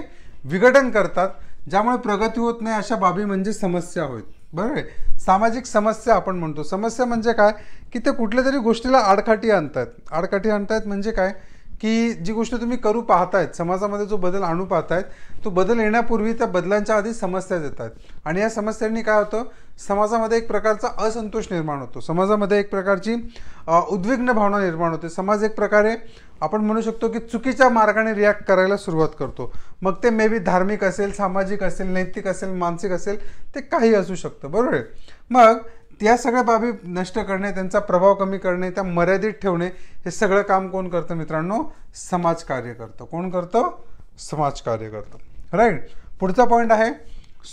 विघटन करतात ज्यामुळे प्रगती होत नाही अशा बाबी म्हणजे समस्या होत बरोबर आहे सामाजिक समस्या आपण म्हणतो समस्या म्हणजे काय की ते कुठल्या तरी गोष्टीला आडकाठी आणतात आडकाठी आणतात म्हणजे काय की जी गोष्ट तुम्ही करू पाहतायत समाजामध्ये जो बदल आणू पाहतायत तो बदल येण्यापूर्वी त्या बदलांच्या आधी समस्या येतात आणि या समस्यांनी काय होतं समाजामध्ये एक प्रकारचा असंतोष निर्माण होतो समाजामध्ये एक प्रकारची उद्विग्न भावना निर्माण होते समाज एक प्रकारे आपण म्हणू शकतो की चुकीच्या मार्गाने रिॲक्ट करायला सुरुवात करतो मग ते मे बी धार्मिक असेल सामाजिक असेल नैतिक असेल मानसिक असेल ते काही असू शकतं बरोबर आहे मग त्या सगळ्या बाबी नष्ट करणे त्यांचा प्रभाव कमी करणे त्या मर्यादित ठेवणे हे सगळं काम कोण करतं मित्रांनो समाजकार्य करतं कोण करतं समाजकार्य करतं राईट पुढचा पॉईंट आहे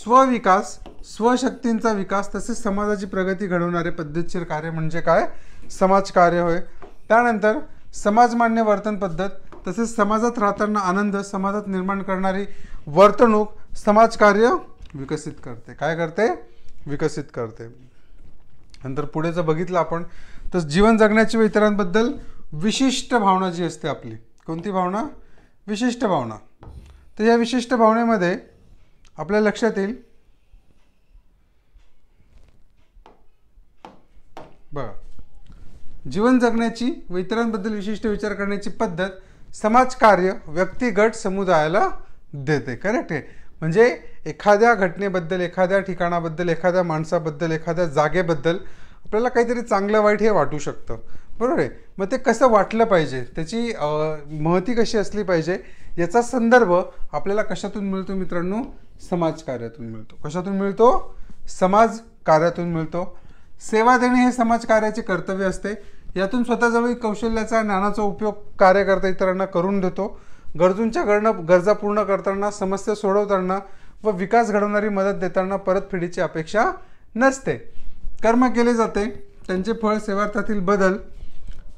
स्वविकास स्वशक्तींचा विकास तसेच समाजाची प्रगती घडवणारे पद्धतशीर कार्य म्हणजे काय समाजकार्य होय त्यानंतर समाजमान्य वर्तन पद्धत तसेच समाजात राहताना आनंद समाजात निर्माण करणारी वर्तणूक समाजकार्य विकसित करते काय करते विकसित करते नंतर पुढे जर बघितलं आपण तर जीवन जगण्याची इतरांबद्दल विशिष्ट भावना जी असते आपली कोणती भावना विशिष्ट भावना तर या विशिष्ट भावनेमध्ये आपल्या लक्षात येईल बघा जीवन जगण्याची व इतरांबद्दल विशिष्ट विचार करण्याची पद्धत समाजकार्य व्यक्तिगट समुदायाला देते करेक्ट आहे म्हणजे एखाद्या घटनेबद्दल एखाद्या ठिकाणाबद्दल एखाद्या माणसाबद्दल एखाद्या जागेबद्दल आपल्याला काहीतरी चांगलं वाईट हे वाटू शकतं बरोबर आहे मग ते कसं वाटलं पाहिजे त्याची महती कशी असली पाहिजे याचा संदर्भ आपल्याला कशातून मिळतो मित्रांनो समाजकार्यातून मिळतो कशातून मिळतो समाजकार्यातून मिळतो सेवा देणे हे समाजकार्याचे कर्तव्य असते यातून स्वतःजवळ कौशल्याचा ज्ञानाचा उपयोग कार्यकर्ता इतरांना करून देतो गरजूंच्या गरणं गरजा पूर्ण करताना समस्या सोडवताना व विकास घडवणारी मदत देताना परतफेडीची अपेक्षा नसते कर्म केले जाते त्यांचे फळ सेवार्थातील बदल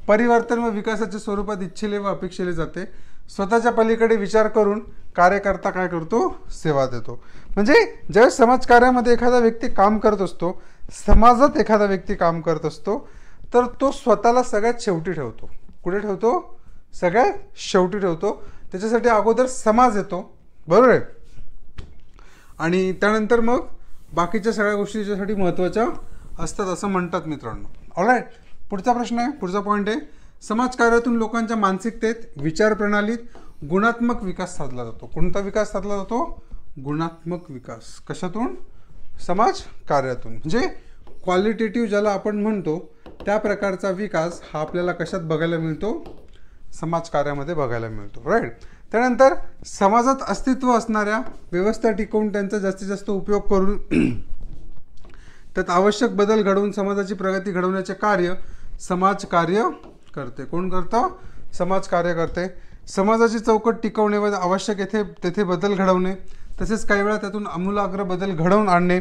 परिवर्तन व विकासाच्या स्वरूपात इच्छिले व अपेक्षिले जाते स्वतःच्या पलीकडे विचार करून कार्यकर्ता काय करतो सेवा देतो म्हणजे ज्यावेळेस समाजकार्यामध्ये एखादा व्यक्ती काम करत असतो समाजात एखादा व्यक्ती काम करत असतो तर तो स्वतःला सगळ्यात शेवटी ठेवतो कुठे ठेवतो सगळ्यात शेवटी ठेवतो त्याच्यासाठी अगोदर समाज येतो बरोबर आहे आणि त्यानंतर मग बाकीच्या सगळ्या गोष्टी त्याच्यासाठी महत्त्वाच्या असतात असं म्हणतात मित्रांनो ऑलराईट पुढचा प्रश्न आहे पुढचा पॉईंट आहे समाजकार्यातून लोकांच्या मानसिकतेत विचारप्रणालीत गुणात्मक विकास साधला जातो कोणता विकास साधला जातो गुणात्मक विकास कशातून समाज कार्यातून म्हणजे क्वालिटेटिव्ह ज्याला आपण म्हणतो त्या प्रकारचा विकास हा आपल्याला कशात बघायला मिळतो समाजकार्यामध्ये बघायला मिळतो राईट त्यानंतर समाजात अस्तित्व असणाऱ्या व्यवस्था टिकवून त्यांचा जास्तीत जास्त उपयोग करून [CLEARS THROAT] त्यात आवश्यक बदल घडवून समाजाची प्रगती घडवण्याचे कार्य समाजकार्य करते कोण करतं समाजकार्य करते समाजाची चौकट टिकवणे व आवश्यक येथे तेथे बदल घडवणे तसेच काही वेळा त्यातून अमूलाग्र बदल घडवून आणणे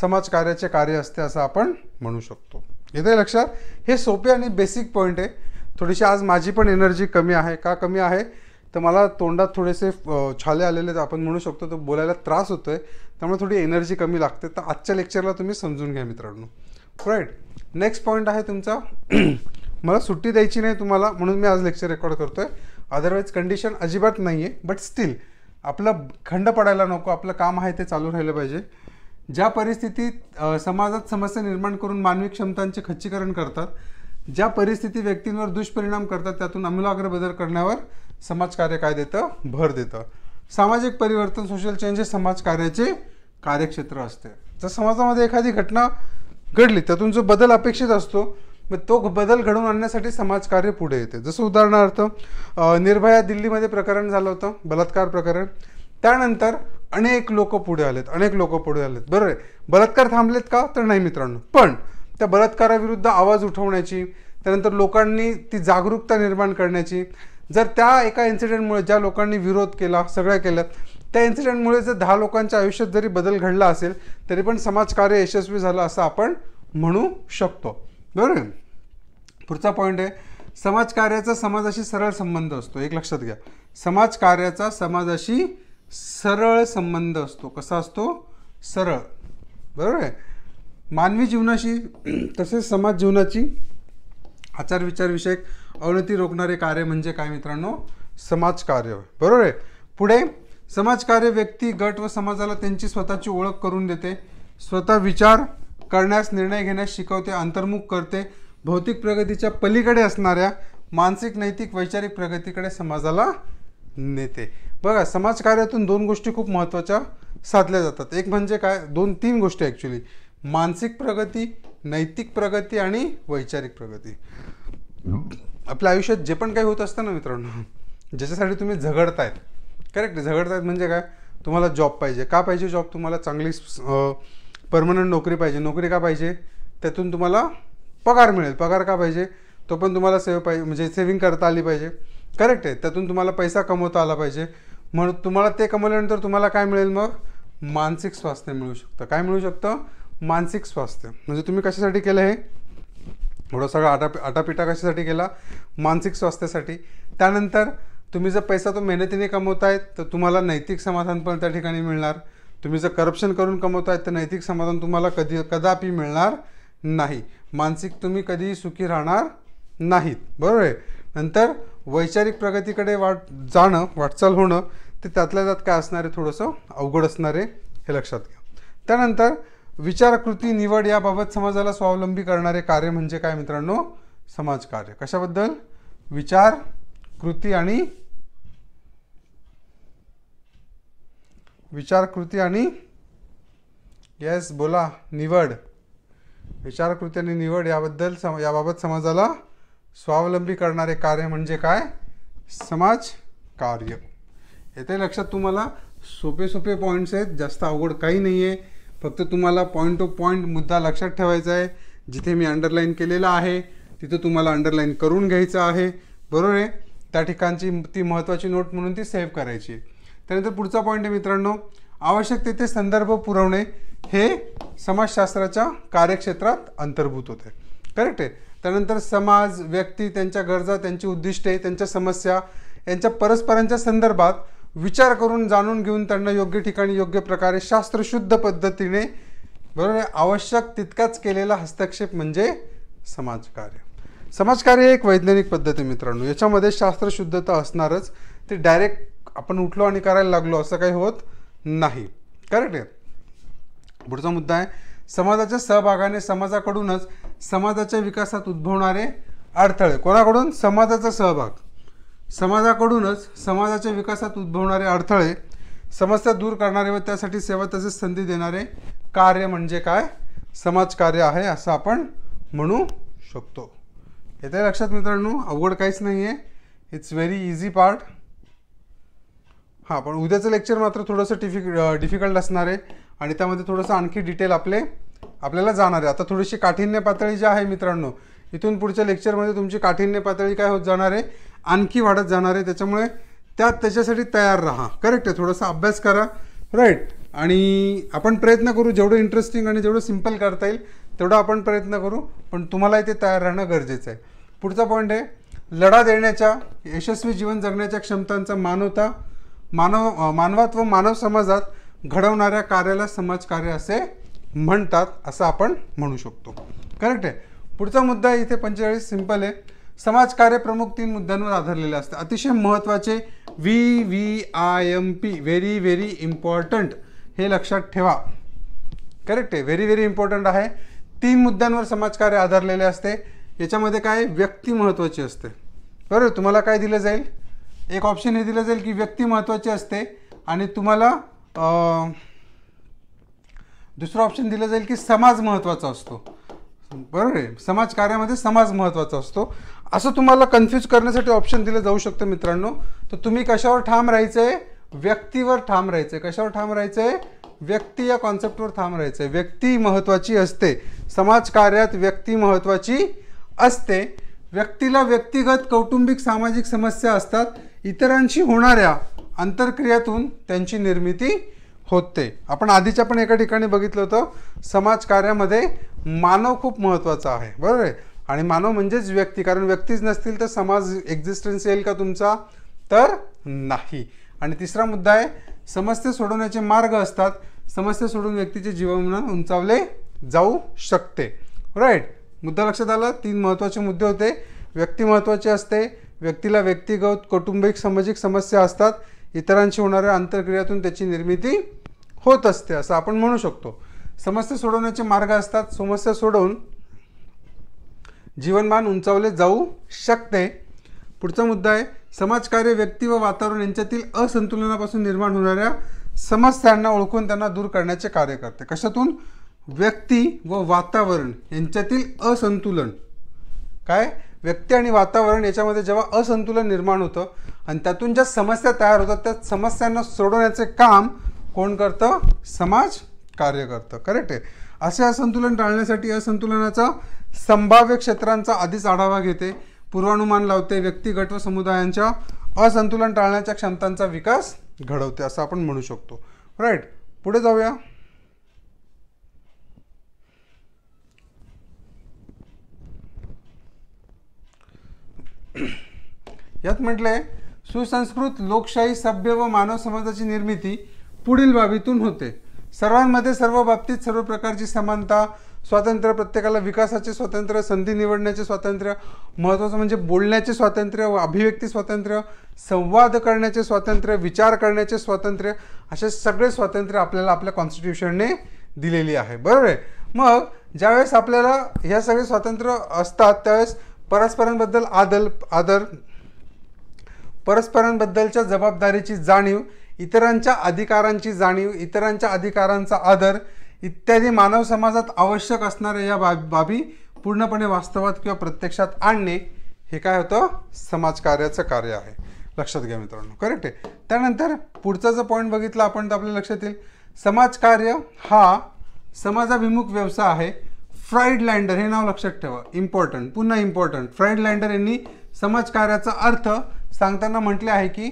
समाजकार्याचे कार्य असते असं आपण म्हणू शकतो येते लक्षात हे सोपे आणि बेसिक पॉईंट आहे थोडीशी आज माझी पण एनर्जी कमी आहे का कमी आहे तर मला तोंडात थोडेसे छाले आलेले तर आपण म्हणू शकतो तर बोलायला त्रास होतो आहे त्यामुळे थोडी एनर्जी कमी लागते तर आजच्या लेक्चरला तुम्ही समजून घ्या मित्रांनो राईट नेक्स्ट पॉईंट आहे तुमचा [CLEARS THROAT] मला सुट्टी द्यायची नाही तुम्हाला म्हणून मी आज लेक्चर रेकॉर्ड करतो आहे अदरवाईज कंडिशन अजिबात नाही आहे बट स्टील आपलं खंड पडायला नको आपलं काम आहे ते चालू राहिलं पाहिजे ज्या परिस्थितीत समाजात समस्या निर्माण करून मानवी क्षमतांचे खच्चीकरण करतात ज्या परिस्थिती व्यक्तींवर दुष्परिणाम करतात त्यातून आमूलाग्र बदल करण्यावर समाजकार्य काय देतं भर देतं सामाजिक परिवर्तन सोशल चेंज हे समाजकार्याचे कार्यक्षेत्र असते जर समाजामध्ये एखादी घटना घडली त्यातून जो बदल अपेक्षित असतो मग तो बदल घडवून आणण्यासाठी समाजकार्य पुढे येते जसं उदाहरणार्थ निर्भया दिल्लीमध्ये प्रकरण झालं होतं बलात्कार प्रकरण त्यानंतर अनेक लोक पुढे आलेत अनेक लोक पुढे आलेत बरोबर आहे बलात्कार थांबलेत का तर नाही मित्रांनो पण त्या बलात्काराविरुद्ध आवाज उठवण्याची त्यानंतर लोकांनी ती जागरूकता निर्माण करण्याची जर त्या एका इन्सिडेंटमुळे ज्या लोकांनी विरोध केला सगळ्या केल्यात त्या इन्सिडेंटमुळे जर दहा लोकांच्या आयुष्यात जरी बदल घडला असेल तरी पण समाजकार्य यशस्वी झालं असं आपण म्हणू शकतो बरोबर पुढचा पॉईंट आहे समाजकार्याचा समाजाशी सरळ संबंध असतो एक लक्षात घ्या समाजकार्याचा समाजाशी सरळ संबंध असतो कसा असतो सरळ बरोबर आहे मानवी जीवनाशी तसेच समाज जीवनाची आचार विषयक अवनती रोखणारे कार्य म्हणजे काय मित्रांनो समाजकार्य बरोबर आहे पुढे समाजकार्य व्यक्ती गट व समाजाला त्यांची स्वतःची ओळख करून देते स्वतः विचार करण्यास निर्णय घेण्यास शिकवते अंतर्मुख करते भौतिक प्रगतीच्या पलीकडे असणाऱ्या मानसिक नैतिक वैचारिक प्रगतीकडे समाजाला नेते बघा समाजकार्यातून दोन गोष्टी खूप महत्त्वाच्या साधल्या जातात एक म्हणजे काय दोन तीन गोष्टी ॲक्च्युली मानसिक प्रगती नैतिक प्रगती आणि वैचारिक प्रगती आपल्या आयुष्यात जे पण काही होत असतं ना मित्रांनो ज्याच्यासाठी तुम्ही झगडतायत करेक्ट झगडतायत म्हणजे काय तुम्हाला जॉब पाहिजे का पाहिजे जॉब तुम्हाला चांगली परमनंट नोकरी पाहिजे नोकरी का पाहिजे त्यातून तुम्हाला पगार मिळेल पगार का पाहिजे तो पण तुम्हाला सेव पाहिजे म्हणजे सेविंग करता आली पाहिजे करेक्ट आहे त्यातून तुम्हाला पैसा कमवता आला पाहिजे म्हणून तुम्हाला ते कमवल्यानंतर तुम्हाला काय मिळेल मग मानसिक स्वास्थ्य मिळू शकतं काय मिळू शकतं मानसिक स्वास्थ्य म्हणजे तुम्ही कशासाठी केलं हे थोडं सगळं आटा आटापिटा कशासाठी केला मानसिक स्वास्थ्यासाठी त्यानंतर तुम्ही जर पैसा तो मेहनतीने कमवताय तर तुम्हाला नैतिक समाधान पण त्या ठिकाणी मिळणार तुम्ही जर करप्शन करून कमवतायत तर नैतिक समाधान तुम्हाला कधी कदापि मिळणार नाही मानसिक तुम्ही कधीही सुखी राहणार नाहीत बरोबर आहे नंतर वैचारिक प्रगतीकडे वाट जाणं वाटचाल होणं ते त्यातल्या त्यात काय असणार आहे थोडंसं अवघड असणार आहे हे लक्षात घ्या त्यानंतर विचारकृती निवड याबाबत समाजाला स्वावलंबी करणारे कार्य म्हणजे काय मित्रांनो समाजकार्य कशाबद्दल विचार कृती आणि विचारकृती आणि येस बोला निवड विचारकृती आणि निवड याबद्दल सम याबाबत समाजाला स्वावलंबी करणारे कार्य म्हणजे काय समाज कार्य येथे लक्षात तुम्हाला सोपे सोपे पॉईंट्स आहेत जास्त अवघड काही नाही आहे फक्त तुम्हाला पॉईंट टू पॉईंट मुद्दा लक्षात ठेवायचा आहे जिथे मी अंडरलाईन केलेला आहे तिथं तुम्हाला अंडरलाईन करून घ्यायचं आहे बरोबर आहे त्या ठिकाणची ती महत्त्वाची नोट म्हणून ती सेव्ह करायची आहे त्यानंतर पुढचा पॉईंट आहे मित्रांनो आवश्यक तिथे संदर्भ पुरवणे हे समाजशास्त्राच्या कार्यक्षेत्रात अंतर्भूत होते करेक्ट आहे त्यानंतर समाज व्यक्ती त्यांच्या गरजा त्यांची उद्दिष्टे त्यांच्या समस्या यांच्या परस्परांच्या संदर्भात विचार करून जाणून घेऊन त्यांना योग्य ठिकाणी योग्य प्रकारे शास्त्रशुद्ध पद्धतीने बरोबर आवश्यक तितकाच केलेला हस्तक्षेप म्हणजे समाजकार्य समाजकार्य एक वैज्ञानिक पद्धती मित्रांनो याच्यामध्ये शास्त्रशुद्धता असणारच ते डायरेक्ट आपण उठलो आणि करायला लागलो असं काही होत नाही करेक्ट आहे पुढचा मुद्दा आहे समाजाच्या सहभागाने समाजाकडूनच समाजाच्या विकासात उद्भवणारे अडथळे कोणाकडून समाजाचा सहभाग समाजाकडूनच समाजाच्या विकासात उद्भवणारे अडथळे समस्या दूर करणारे व त्यासाठी सेवा तसेच संधी देणारे कार्य म्हणजे काय समाजकार्य आहे असं आपण म्हणू शकतो येत्या लक्षात मित्रांनो अवघड काहीच नाही आहे इट्स व्हेरी इझी पार्ट हां पण उद्याचं लेक्चर मात्र थोडंसं डिफिक डिफिकल्ट असणार आहे आणि त्यामध्ये थोडंसं आणखी डिटेल आपले आपल्याला जाणार आहे आता थोडीशी काठिण्य पातळी जी आहे मित्रांनो इथून पुढच्या लेक्चरमध्ये तुमची काठिण्य पातळी काय होत जाणार आहे आणखी वाढत जाणार आहे त्याच्यामुळे त्या त्याच्यासाठी तयार राहा करेक्ट आहे थोडासा अभ्यास करा राईट आणि आपण प्रयत्न करू जेवढं इंटरेस्टिंग आणि जेवढं सिम्पल करता येईल तेवढं आपण प्रयत्न करू पण तुम्हाला इथे तयार राहणं गरजेचं आहे पुढचा पॉईंट आहे लढा देण्याच्या यशस्वी जीवन जगण्याच्या क्षमतांचा मानवता मानव मानवात व मानव समाजात घडवणाऱ्या कार्याला समाजकार्य असे म्हणतात असं आपण म्हणू शकतो करेक्ट आहे पुढचा मुद्दा इथे पंचेचाळीस सिंपल आहे समाजकार्य प्रमुख तीन मुद्द्यांवर आधारलेले असतं अतिशय महत्त्वाचे V V I M P very very important हे लक्षात ठेवा करेक्ट आहे व्हेरी व्हेरी इम्पॉर्टंट आहे तीन मुद्द्यांवर समाजकार्य आधारलेले असते याच्यामध्ये काय व्यक्ती महत्त्वाची असते बरोबर तुम्हाला काय दिलं जाईल एक ऑप्शन हे दिलं जाईल की व्यक्ती महत्त्वाची असते आणि तुम्हाला दुसरं ऑप्शन दिलं जाईल की समाज महत्त्वाचा असतो बरोबर आहे समाजकार्यामध्ये समाज महत्त्वाचा असतो असं तुम्हाला कन्फ्यूज करण्यासाठी ऑप्शन दिलं जाऊ शकतं मित्रांनो तर तुम्ही कशावर ठाम राहायचं आहे व्यक्तीवर ठाम राहायचं आहे कशावर ठाम राहायचं आहे व्यक्ती या कॉन्सेप्टवर ठाम राहायचं आहे व्यक्ती महत्त्वाची असते समाजकार्यात व्यक्ती महत्त्वाची असते व्यक्तीला व्यक्तिगत कौटुंबिक सामाजिक समस्या असतात इतरांशी होणाऱ्या आंतरक्रियातून त्यांची निर्मिती होते आपण आधीच्या पण एका ठिकाणी बघितलं होतं समाजकार्यामध्ये मानव खूप महत्त्वाचा आहे बरोबर आहे आणि मानव म्हणजेच व्यक्ती कारण व्यक्तीच नसतील तर समाज एक्झिस्टन्स येईल का तुमचा तर नाही आणि तिसरा मुद्दा आहे समस्या सोडवण्याचे मार्ग असतात समस्या सोडून व्यक्तीचे जीवन उंचावले जाऊ शकते राईट मुद्दा लक्षात आला तीन महत्त्वाचे मुद्दे होते व्यक्ती महत्त्वाचे असते व्यक्तीला व्यक्तिगत कौटुंबिक सामाजिक समस्या असतात इतरांशी होणाऱ्या आंतरक्रियातून त्याची निर्मिती होत असते असं आपण म्हणू शकतो समस्या सोडवण्याचे मार्ग असतात समस्या सोडवून जीवनमान उंचावले जाऊ शकते पुढचा मुद्दा आहे समाजकार्य व्यक्ती व वातावरण यांच्यातील असंतुलनापासून निर्माण होणाऱ्या समस्यांना ओळखून त्यांना दूर करण्याचे कार्य करते कशातून व्यक्ती व वातावरण यांच्यातील असंतुलन काय व्यक्ती आणि वातावरण याच्यामध्ये जेव्हा असंतुलन निर्माण होतं आणि त्यातून ज्या समस्या तयार होतात त्या समस्यांना सोडवण्याचे काम कोण करतं समाज कार्य करतं करेक्ट आहे असे असंतुलन टाळण्यासाठी असंतुलनाचा संभाव्य क्षेत्रांचा आधीच आढावा घेते पूर्वानुमान लावते व्यक्तिगत व समुदायांच्या असंतुलन टाळण्याच्या क्षमतांचा विकास घडवते असं आपण म्हणू शकतो राईट पुढे जाऊया यात म्हटलंय सुसंस्कृत लोकशाही सभ्य व मानव समाजाची निर्मिती पुढील बाबीतून होते सर्वांमध्ये सर्व बाबतीत सर्व प्रकारची समानता स्वातंत्र्य प्रत्येकाला विकासाचे स्वातंत्र्य संधी निवडण्याचे स्वातंत्र्य महत्त्वाचं म्हणजे बोलण्याचे स्वातंत्र्य व अभिव्यक्ती स्वातंत्र्य संवाद करण्याचे स्वातंत्र्य विचार करण्याचे स्वातंत्र्य असे सगळे स्वातंत्र्य आपल्याला आपल्या कॉन्स्टिट्यूशनने दिलेली आहे बरोबर आहे मग ज्यावेळेस आपल्याला ह्या सगळे स्वातंत्र्य असतात त्यावेळेस परस्परांबद्दल आदल आदर परस्परांबद्दलच्या जबाबदारीची जाणीव इतरांच्या अधिकारांची जाणीव इतरांच्या अधिकारांचा आदर इत्यादी मानव समाजात आवश्यक असणाऱ्या या बाब बाबी पूर्णपणे वास्तवात किंवा प्रत्यक्षात आणणे हे काय होतं समाजकार्याचं कार्य आहे लक्षात घ्या मित्रांनो करेक्ट आहे त्यानंतर पुढचा जो पॉईंट बघितला आपण तर आपल्या लक्षात येईल समाजकार्य हा समाजाभिमुख व्यवसाय आहे फ्राईड लँडर हे नाव लक्षात ठेवा इम्पॉर्टंट पुन्हा इम्पॉर्टंट फ्राईड लँडर यांनी समाजकार्याचा अर्थ सांगताना म्हटले आहे की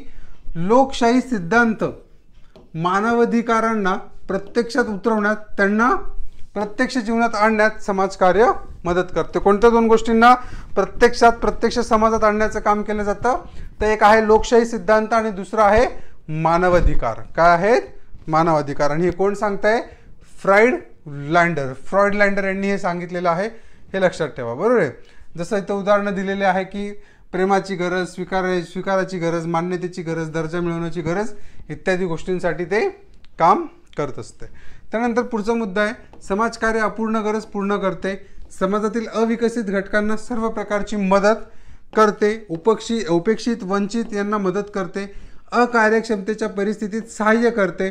लोकशाही सिद्धांत मानवाधिकारांना प्रत्यक्षात उतरवण्यात त्यांना प्रत्यक्ष जीवनात आणण्यात समाजकार्य मदत करते कोणत्या दोन गोष्टींना प्रत्यक्षात प्रत्यक्ष समाजात आणण्याचं काम केलं जातं तर एक आहे लोकशाही सिद्धांत आणि दुसरं आहे मानवाधिकार काय आहेत मानवाधिकार आणि हे कोण सांगताय फ्राईड लँडर फ्रॉइड लँडर यांनी हे सांगितलेलं आहे हे लक्षात ठेवा बरोबर आहे जसं इथं उदाहरणं दिलेले आहे की प्रेमाची गरज स्वीकार स्वीकाराची गरज मान्यतेची गरज दर्जा मिळवण्याची गरज इत्यादी गोष्टींसाठी ते काम करत असते त्यानंतर पुढचा मुद्दा आहे समाजकार्य अपूर्ण गरज पूर्ण करते समाजातील अविकसित घटकांना सर्व प्रकारची मदत करते उपक्षी उपेक्षित वंचित यांना मदत करते अकार्यक्षमतेच्या परिस्थितीत सहाय्य करते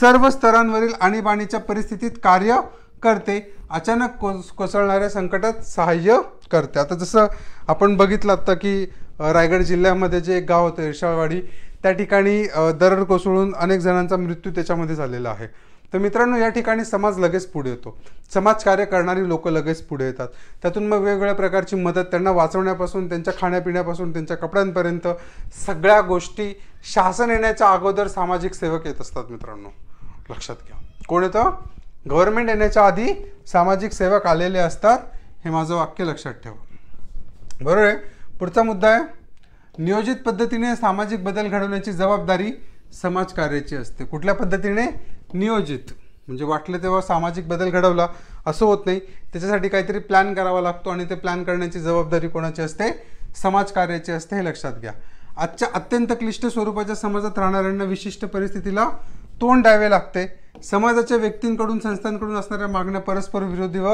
सर्व स्तरांवरील आणीबाणीच्या परिस्थितीत कार्य करते अचानक कोस कोसळणाऱ्या संकटात सहाय्य करते आता जसं आपण बघितलं आत्ता की रायगड जिल्ह्यामध्ये जे एक गाव होतं इर्शाळवाडी त्या ठिकाणी दरड कोसळून अनेक जणांचा मृत्यू त्याच्यामध्ये झालेला आहे तर मित्रांनो या ठिकाणी समाज लगेच पुढे येतो समाजकार्य करणारी लोक लगेच पुढे येतात त्यातून मग वेगवेगळ्या प्रकारची मदत त्यांना वाचवण्यापासून त्यांच्या खाण्यापिण्यापासून त्यांच्या कपड्यांपर्यंत सगळ्या गोष्टी शासन येण्याच्या अगोदर सामाजिक सेवक येत असतात मित्रांनो लक्षात घ्या कोण येतं गव्हर्नमेंट येण्याच्या आधी सामाजिक सेवक आलेले असतात हे माझं वाक्य लक्षात ठेवा बरोबर आहे पुढचा मुद्दा आहे नियोजित पद्धतीने सामाजिक बदल घडवण्याची जबाबदारी समाजकार्याची असते कुठल्या पद्धतीने नियोजित म्हणजे वाटलं तेव्हा सामाजिक बदल घडवला असं होत नाही त्याच्यासाठी काहीतरी प्लॅन करावा लागतो आणि ते प्लॅन करण्याची जबाबदारी कोणाची असते समाजकार्याची असते हे लक्षात घ्या आजच्या अत्यंत क्लिष्ट स्वरूपाच्या समाजात राहणाऱ्यांना विशिष्ट परिस्थितीला तोंड द्यावे लागते समाजाच्या व्यक्तींकडून संस्थांकडून असणाऱ्या मागण्या परस्पर विरोधी व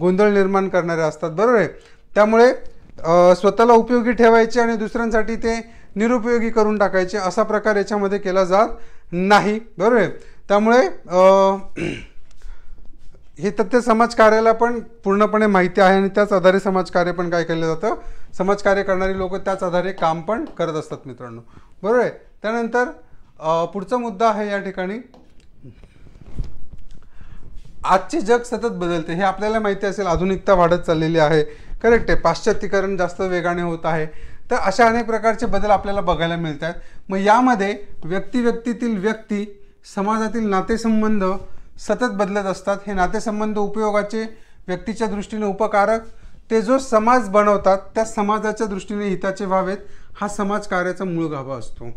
गोंधळ निर्माण करणाऱ्या असतात बरोबर आहे त्यामुळे स्वतःला उपयोगी ठेवायचे आणि दुसऱ्यांसाठी ते निरुपयोगी करून टाकायचे असा प्रकार याच्यामध्ये केला जात नाही बरोबर आहे त्यामुळे [CLEARS THROAT] हे तथ्य समाजकार्याला पण पूर्णपणे माहिती आहे आणि त्याच आधारे समाजकार्य पण काय केलं जातं समाजकार्य करणारी लोक त्याच आधारे काम पण करत असतात मित्रांनो बरोबर आहे त्यानंतर पुढचा मुद्दा आहे या ठिकाणी आजचे जग सतत बदलते हे आपल्याला माहिती असेल आधुनिकता वाढत चाललेली आहे करेक्ट आहे पाश्चात्यकरण जास्त वेगाने होत आहे तर अशा अनेक प्रकारचे बदल आपल्याला बघायला मिळत आहेत मग यामध्ये व्यक्ती व्यक्तीतील व्यक्ती समाजातील नातेसंबंध सतत बदलत असतात हे नातेसंबंध उपयोगाचे व्यक्तीच्या दृष्टीने उपकारक ते जो समाज बनवतात त्या समाजाच्या दृष्टीने हिताचे व्हावेत हा समाज कार्याचा मूळ गाभा असतो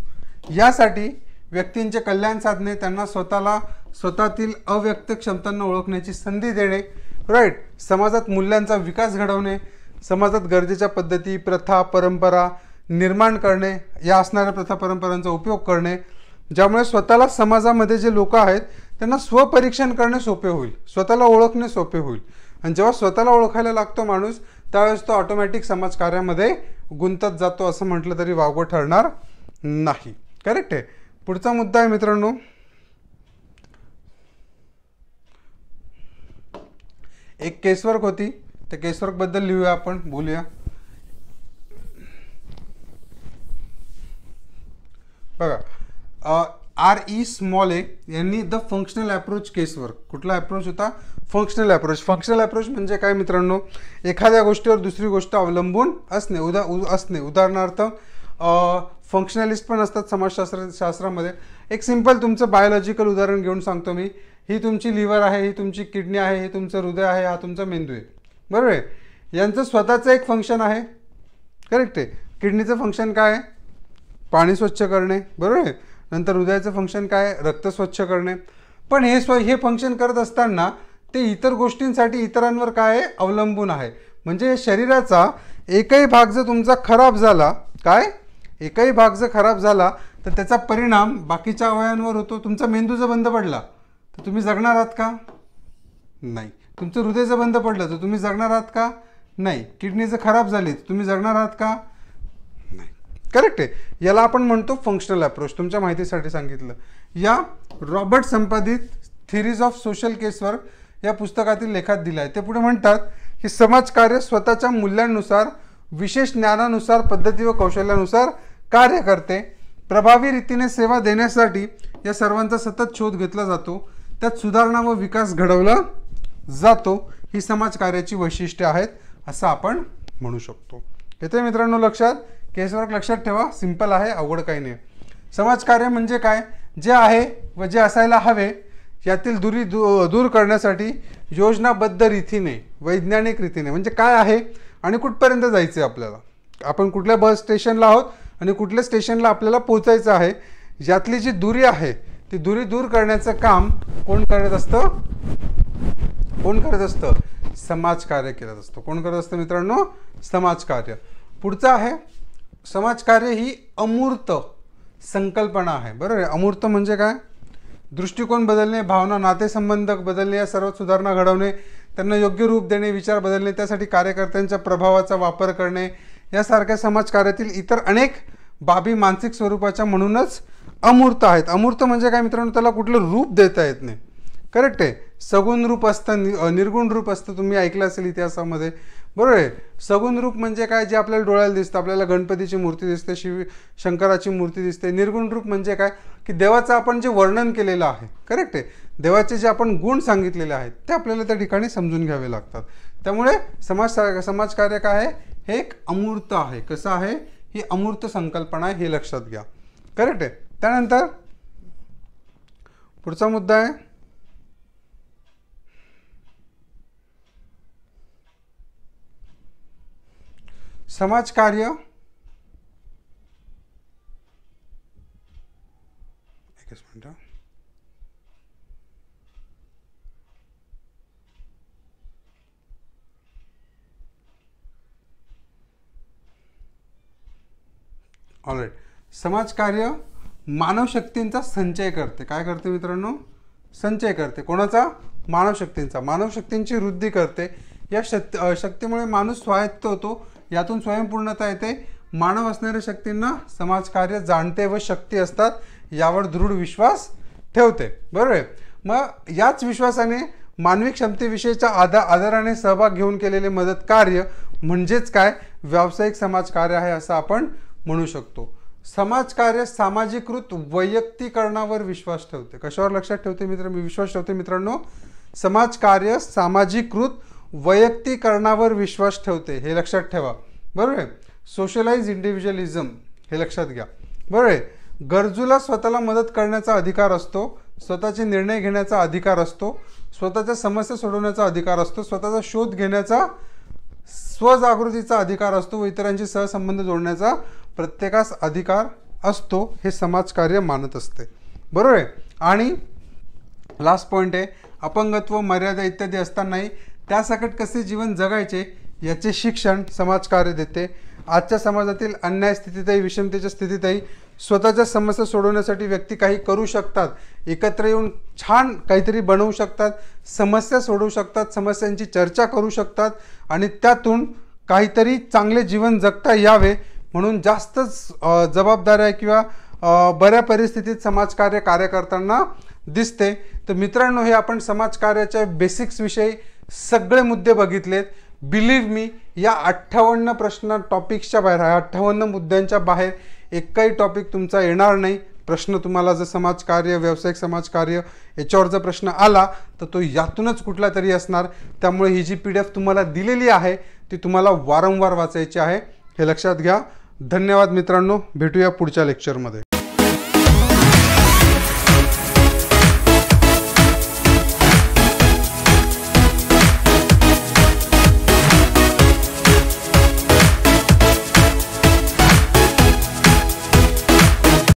यासाठी व्यक्तींचे कल्याण साधणे त्यांना स्वतःला स्वतःतील अव्यक्त क्षमतांना ओळखण्याची संधी देणे राईट समाजात मूल्यांचा विकास घडवणे समाजात गरजेच्या पद्धती प्रथा परंपरा निर्माण करणे या असणाऱ्या प्रथा परंपरांचा उपयोग करणे ज्यामुळे स्वतःला समाजामध्ये जे लोक आहेत त्यांना स्वपरीक्षण करणे सोपे होईल स्वतःला ओळखणे सोपे होईल आणि जेव्हा स्वतःला ओळखायला लागतो माणूस त्यावेळेस तो ऑटोमॅटिक समाजकार्यामध्ये गुंतत जातो असं म्हटलं तरी वागवं ठरणार नाही करेक्ट आहे पुढचा मुद्दा आहे मित्रांनो एक केसवर्क होती त्या केसवर्कबद्दल लिहूया आपण बोलूया बघा आर ई स्मॉल ए यांनी द फंक्शनल अप्रोच केसवर्क कुठला अप्रोच होता फंक्शनल अप्रोच फंक्शनल अप्रोच म्हणजे काय मित्रांनो एखाद्या गोष्टीवर दुसरी गोष्ट अवलंबून असणे उदा असणे उदाहरणार्थ फंक्शनलिस्ट पण असतात समाजशास्त्र शास्त्रामध्ये एक सिंपल तुमचं बायोलॉजिकल उदाहरण घेऊन सांगतो मी ही तुमची लिव्हर आहे ही तुमची किडनी आहे हे तुमचं हृदय आहे हा तुमचा मेंदू आहे बरोबर आहे यांचं स्वतःचं एक फंक्शन आहे करेक्ट आहे किडनीचं फंक्शन काय आहे पाणी स्वच्छ करणे बरोबर आहे नंतर हृदयाचं फंक्शन काय रक्त स्वच्छ करणे पण हे स्व हे फंक्शन करत असताना ते इतर गोष्टींसाठी इतरांवर काय अवलंबून आहे म्हणजे शरीराचा एकही भाग जर तुमचा खराब झाला काय एकही भाग जर खराब झाला तर त्याचा परिणाम बाकीच्या अवयांवर होतो तुमचा मेंदू जर बंद पडला तर तुम्ही जगणार आहात का नाही तुमचं हृदय जर बंद पडलं तर तुम्ही जगणार आहात का नाही किडनी जर खराब झाली तर तुम्ही जगणार आहात का नाही करेक्ट आहे याला आपण म्हणतो फंक्शनल अप्रोच तुमच्या माहितीसाठी सांगितलं या रॉबर्ट संपादित थिरीज ऑफ सोशल केसवर या पुस्तकातील लेखात दिलं आहे ते पुढे म्हणतात की समाजकार्य स्वतःच्या मूल्यांनुसार विशेष ज्ञानानुसार पद्धती व कौशल्यानुसार कार्य करते प्रभावी रीतीने सेवा देण्यासाठी या सर्वांचा सतत शोध घेतला जातो त्यात सुधारणा व विकास घडवला जातो ही समाजकार्याची वैशिष्ट्ये आहेत असं आपण म्हणू शकतो येते मित्रांनो लक्षात केसवर्क लक्षात ठेवा सिंपल आहे अवघड काही नाही समाजकार्य म्हणजे काय जे आहे व जे असायला हवे यातील दुरी दू दूर करण्यासाठी योजनाबद्ध रीतीने वैज्ञानिक रीतीने म्हणजे काय आहे आणि कुठपर्यंत जायचं आहे आपल्याला आपण कुठल्या बस स्टेशनला आहोत आणि कुठल्या स्टेशनला आपल्याला पोचायचं आहे यातली जी दुरी आहे ती दुरी दूर करण्याचं काम कोण करत असतं कोण करत असतं समाजकार्य करत असतं कोण करत असतं मित्रांनो समाजकार्य पुढचं आहे समाजकार्य ही अमूर्त संकल्पना आहे बरोबर आहे अमूर्त म्हणजे काय दृष्टिकोन बदलणे भावना नातेसंबंध बदलणे या सर्व सुधारणा घडवणे त्यांना योग्य रूप देणे विचार बदलणे त्यासाठी कार्यकर्त्यांच्या प्रभावाचा वापर करणे यासारख्या समाजकार्यातील इतर अनेक बाबी मानसिक स्वरूपाच्या म्हणूनच अमूर्त आहेत अमूर्त म्हणजे काय मित्रांनो त्याला कुठलं रूप देता येत नाही करेक्ट आहे सगुण रूप असतं निर्गुण रूप असतं तुम्ही ऐकलं असेल इतिहासामध्ये बरोबर आहे सगुण रूप म्हणजे काय जे आपल्याला डोळ्याला दिसतं आपल्याला गणपतीची मूर्ती दिसते शिव शंकराची मूर्ती दिसते निर्गुण रूप म्हणजे काय की देवाचं आपण जे वर्णन केलेलं आहे करेक्ट आहे देवाचे जे आपण गुण सांगितलेले आहेत ते आपल्याला त्या ठिकाणी समजून घ्यावे लागतात त्यामुळे समाज समाजकार्य काय आहे हे एक अमूर्त आहे कसं आहे ही अमूर्त संकल्पना आहे हे लक्षात घ्या करेक्ट आहे त्यानंतर पुढचा मुद्दा आहे समाजकार्य ऑलराईट समाजकार्य मानवशक्तींचा संचय करते काय करते मित्रांनो संचय करते कोणाचा मानवशक्तींचा मानवशक्तींची वृद्धी करते या शक्ती शक्तीमुळे माणूस स्वायत्त होतो यातून स्वयंपूर्णता येते मानव असणाऱ्या शक्तींना समाजकार्य जाणते व शक्ती असतात यावर दृढ विश्वास ठेवते बरोबर आहे मग याच विश्वासाने मानवी क्षमतेविषयीच्या आदा आदराने सहभाग घेऊन केलेले मदत कार्य म्हणजेच काय व्यावसायिक समाजकार्य आहे असं आपण म्हणू शकतो समाजकार्य सामाजिकृत वैयक्तिकरणावर विश्वास ठेवते कशावर लक्षात ठेवते मित्र मी विश्वास ठेवते मित्रांनो समाजकार्य सामाजिकृत वैयक्तिकरणावर विश्वास ठेवते हे लक्षात ठेवा बरोबर आहे सोशलाइज इंडिव्हिज्युअलिझम हे लक्षात घ्या बरोबर आहे गरजूला स्वतःला मदत करण्याचा अधिकार असतो स्वतःचे निर्णय घेण्याचा अधिकार असतो स्वतःच्या समस्या सोडवण्याचा अधिकार असतो स्वतःचा शोध घेण्याचा स्वजागृतीचा अधिकार असतो व इतरांशी सहसंबंध जोडण्याचा प्रत्येकास अधिकार असतो हे समाजकार्य मानत असते बरोबर आहे आणि लास्ट पॉईंट आहे अपंगत्व मर्यादा इत्यादी असतानाही त्यासकट कसे जीवन जगायचे याचे शिक्षण समाजकार्य देते आजच्या समाजातील अन्याय स्थितीतही विषमतेच्या स्थितीतही स्वतःच्या समस्या सोडवण्यासाठी व्यक्ती काही करू शकतात एकत्र येऊन छान काहीतरी बनवू शकतात समस्या सोडवू शकतात समस्यांची चर्चा करू शकतात आणि त्यातून काहीतरी चांगले जीवन जगता यावे म्हणून जास्तच जबाबदाऱ्या किंवा बऱ्या परिस्थितीत समाजकार्य कार्य करताना दिसते तर मित्रांनो हे आपण समाजकार्याच्या बेसिक्सविषयी सगळे मुद्दे बघितलेत बिलीव्ह मी या अठ्ठावन्न प्रश्न टॉपिक्सच्या बाहेर अठ्ठावन्न मुद्द्यांच्या बाहेर एकही टॉपिक तुमचा येणार नाही प्रश्न तुम्हाला जर समाजकार्य व्यावसायिक समाजकार्य याच्यावर जर प्रश्न आला तर तो यातूनच कुठला तरी असणार त्यामुळे ही जी पी डी एफ तुम्हाला दिलेली आहे ती तुम्हाला वारंवार वाचायची आहे हे लक्षात घ्या धन्यवाद मित्रांनो भेटूया पुढच्या लेक्चरमध्ये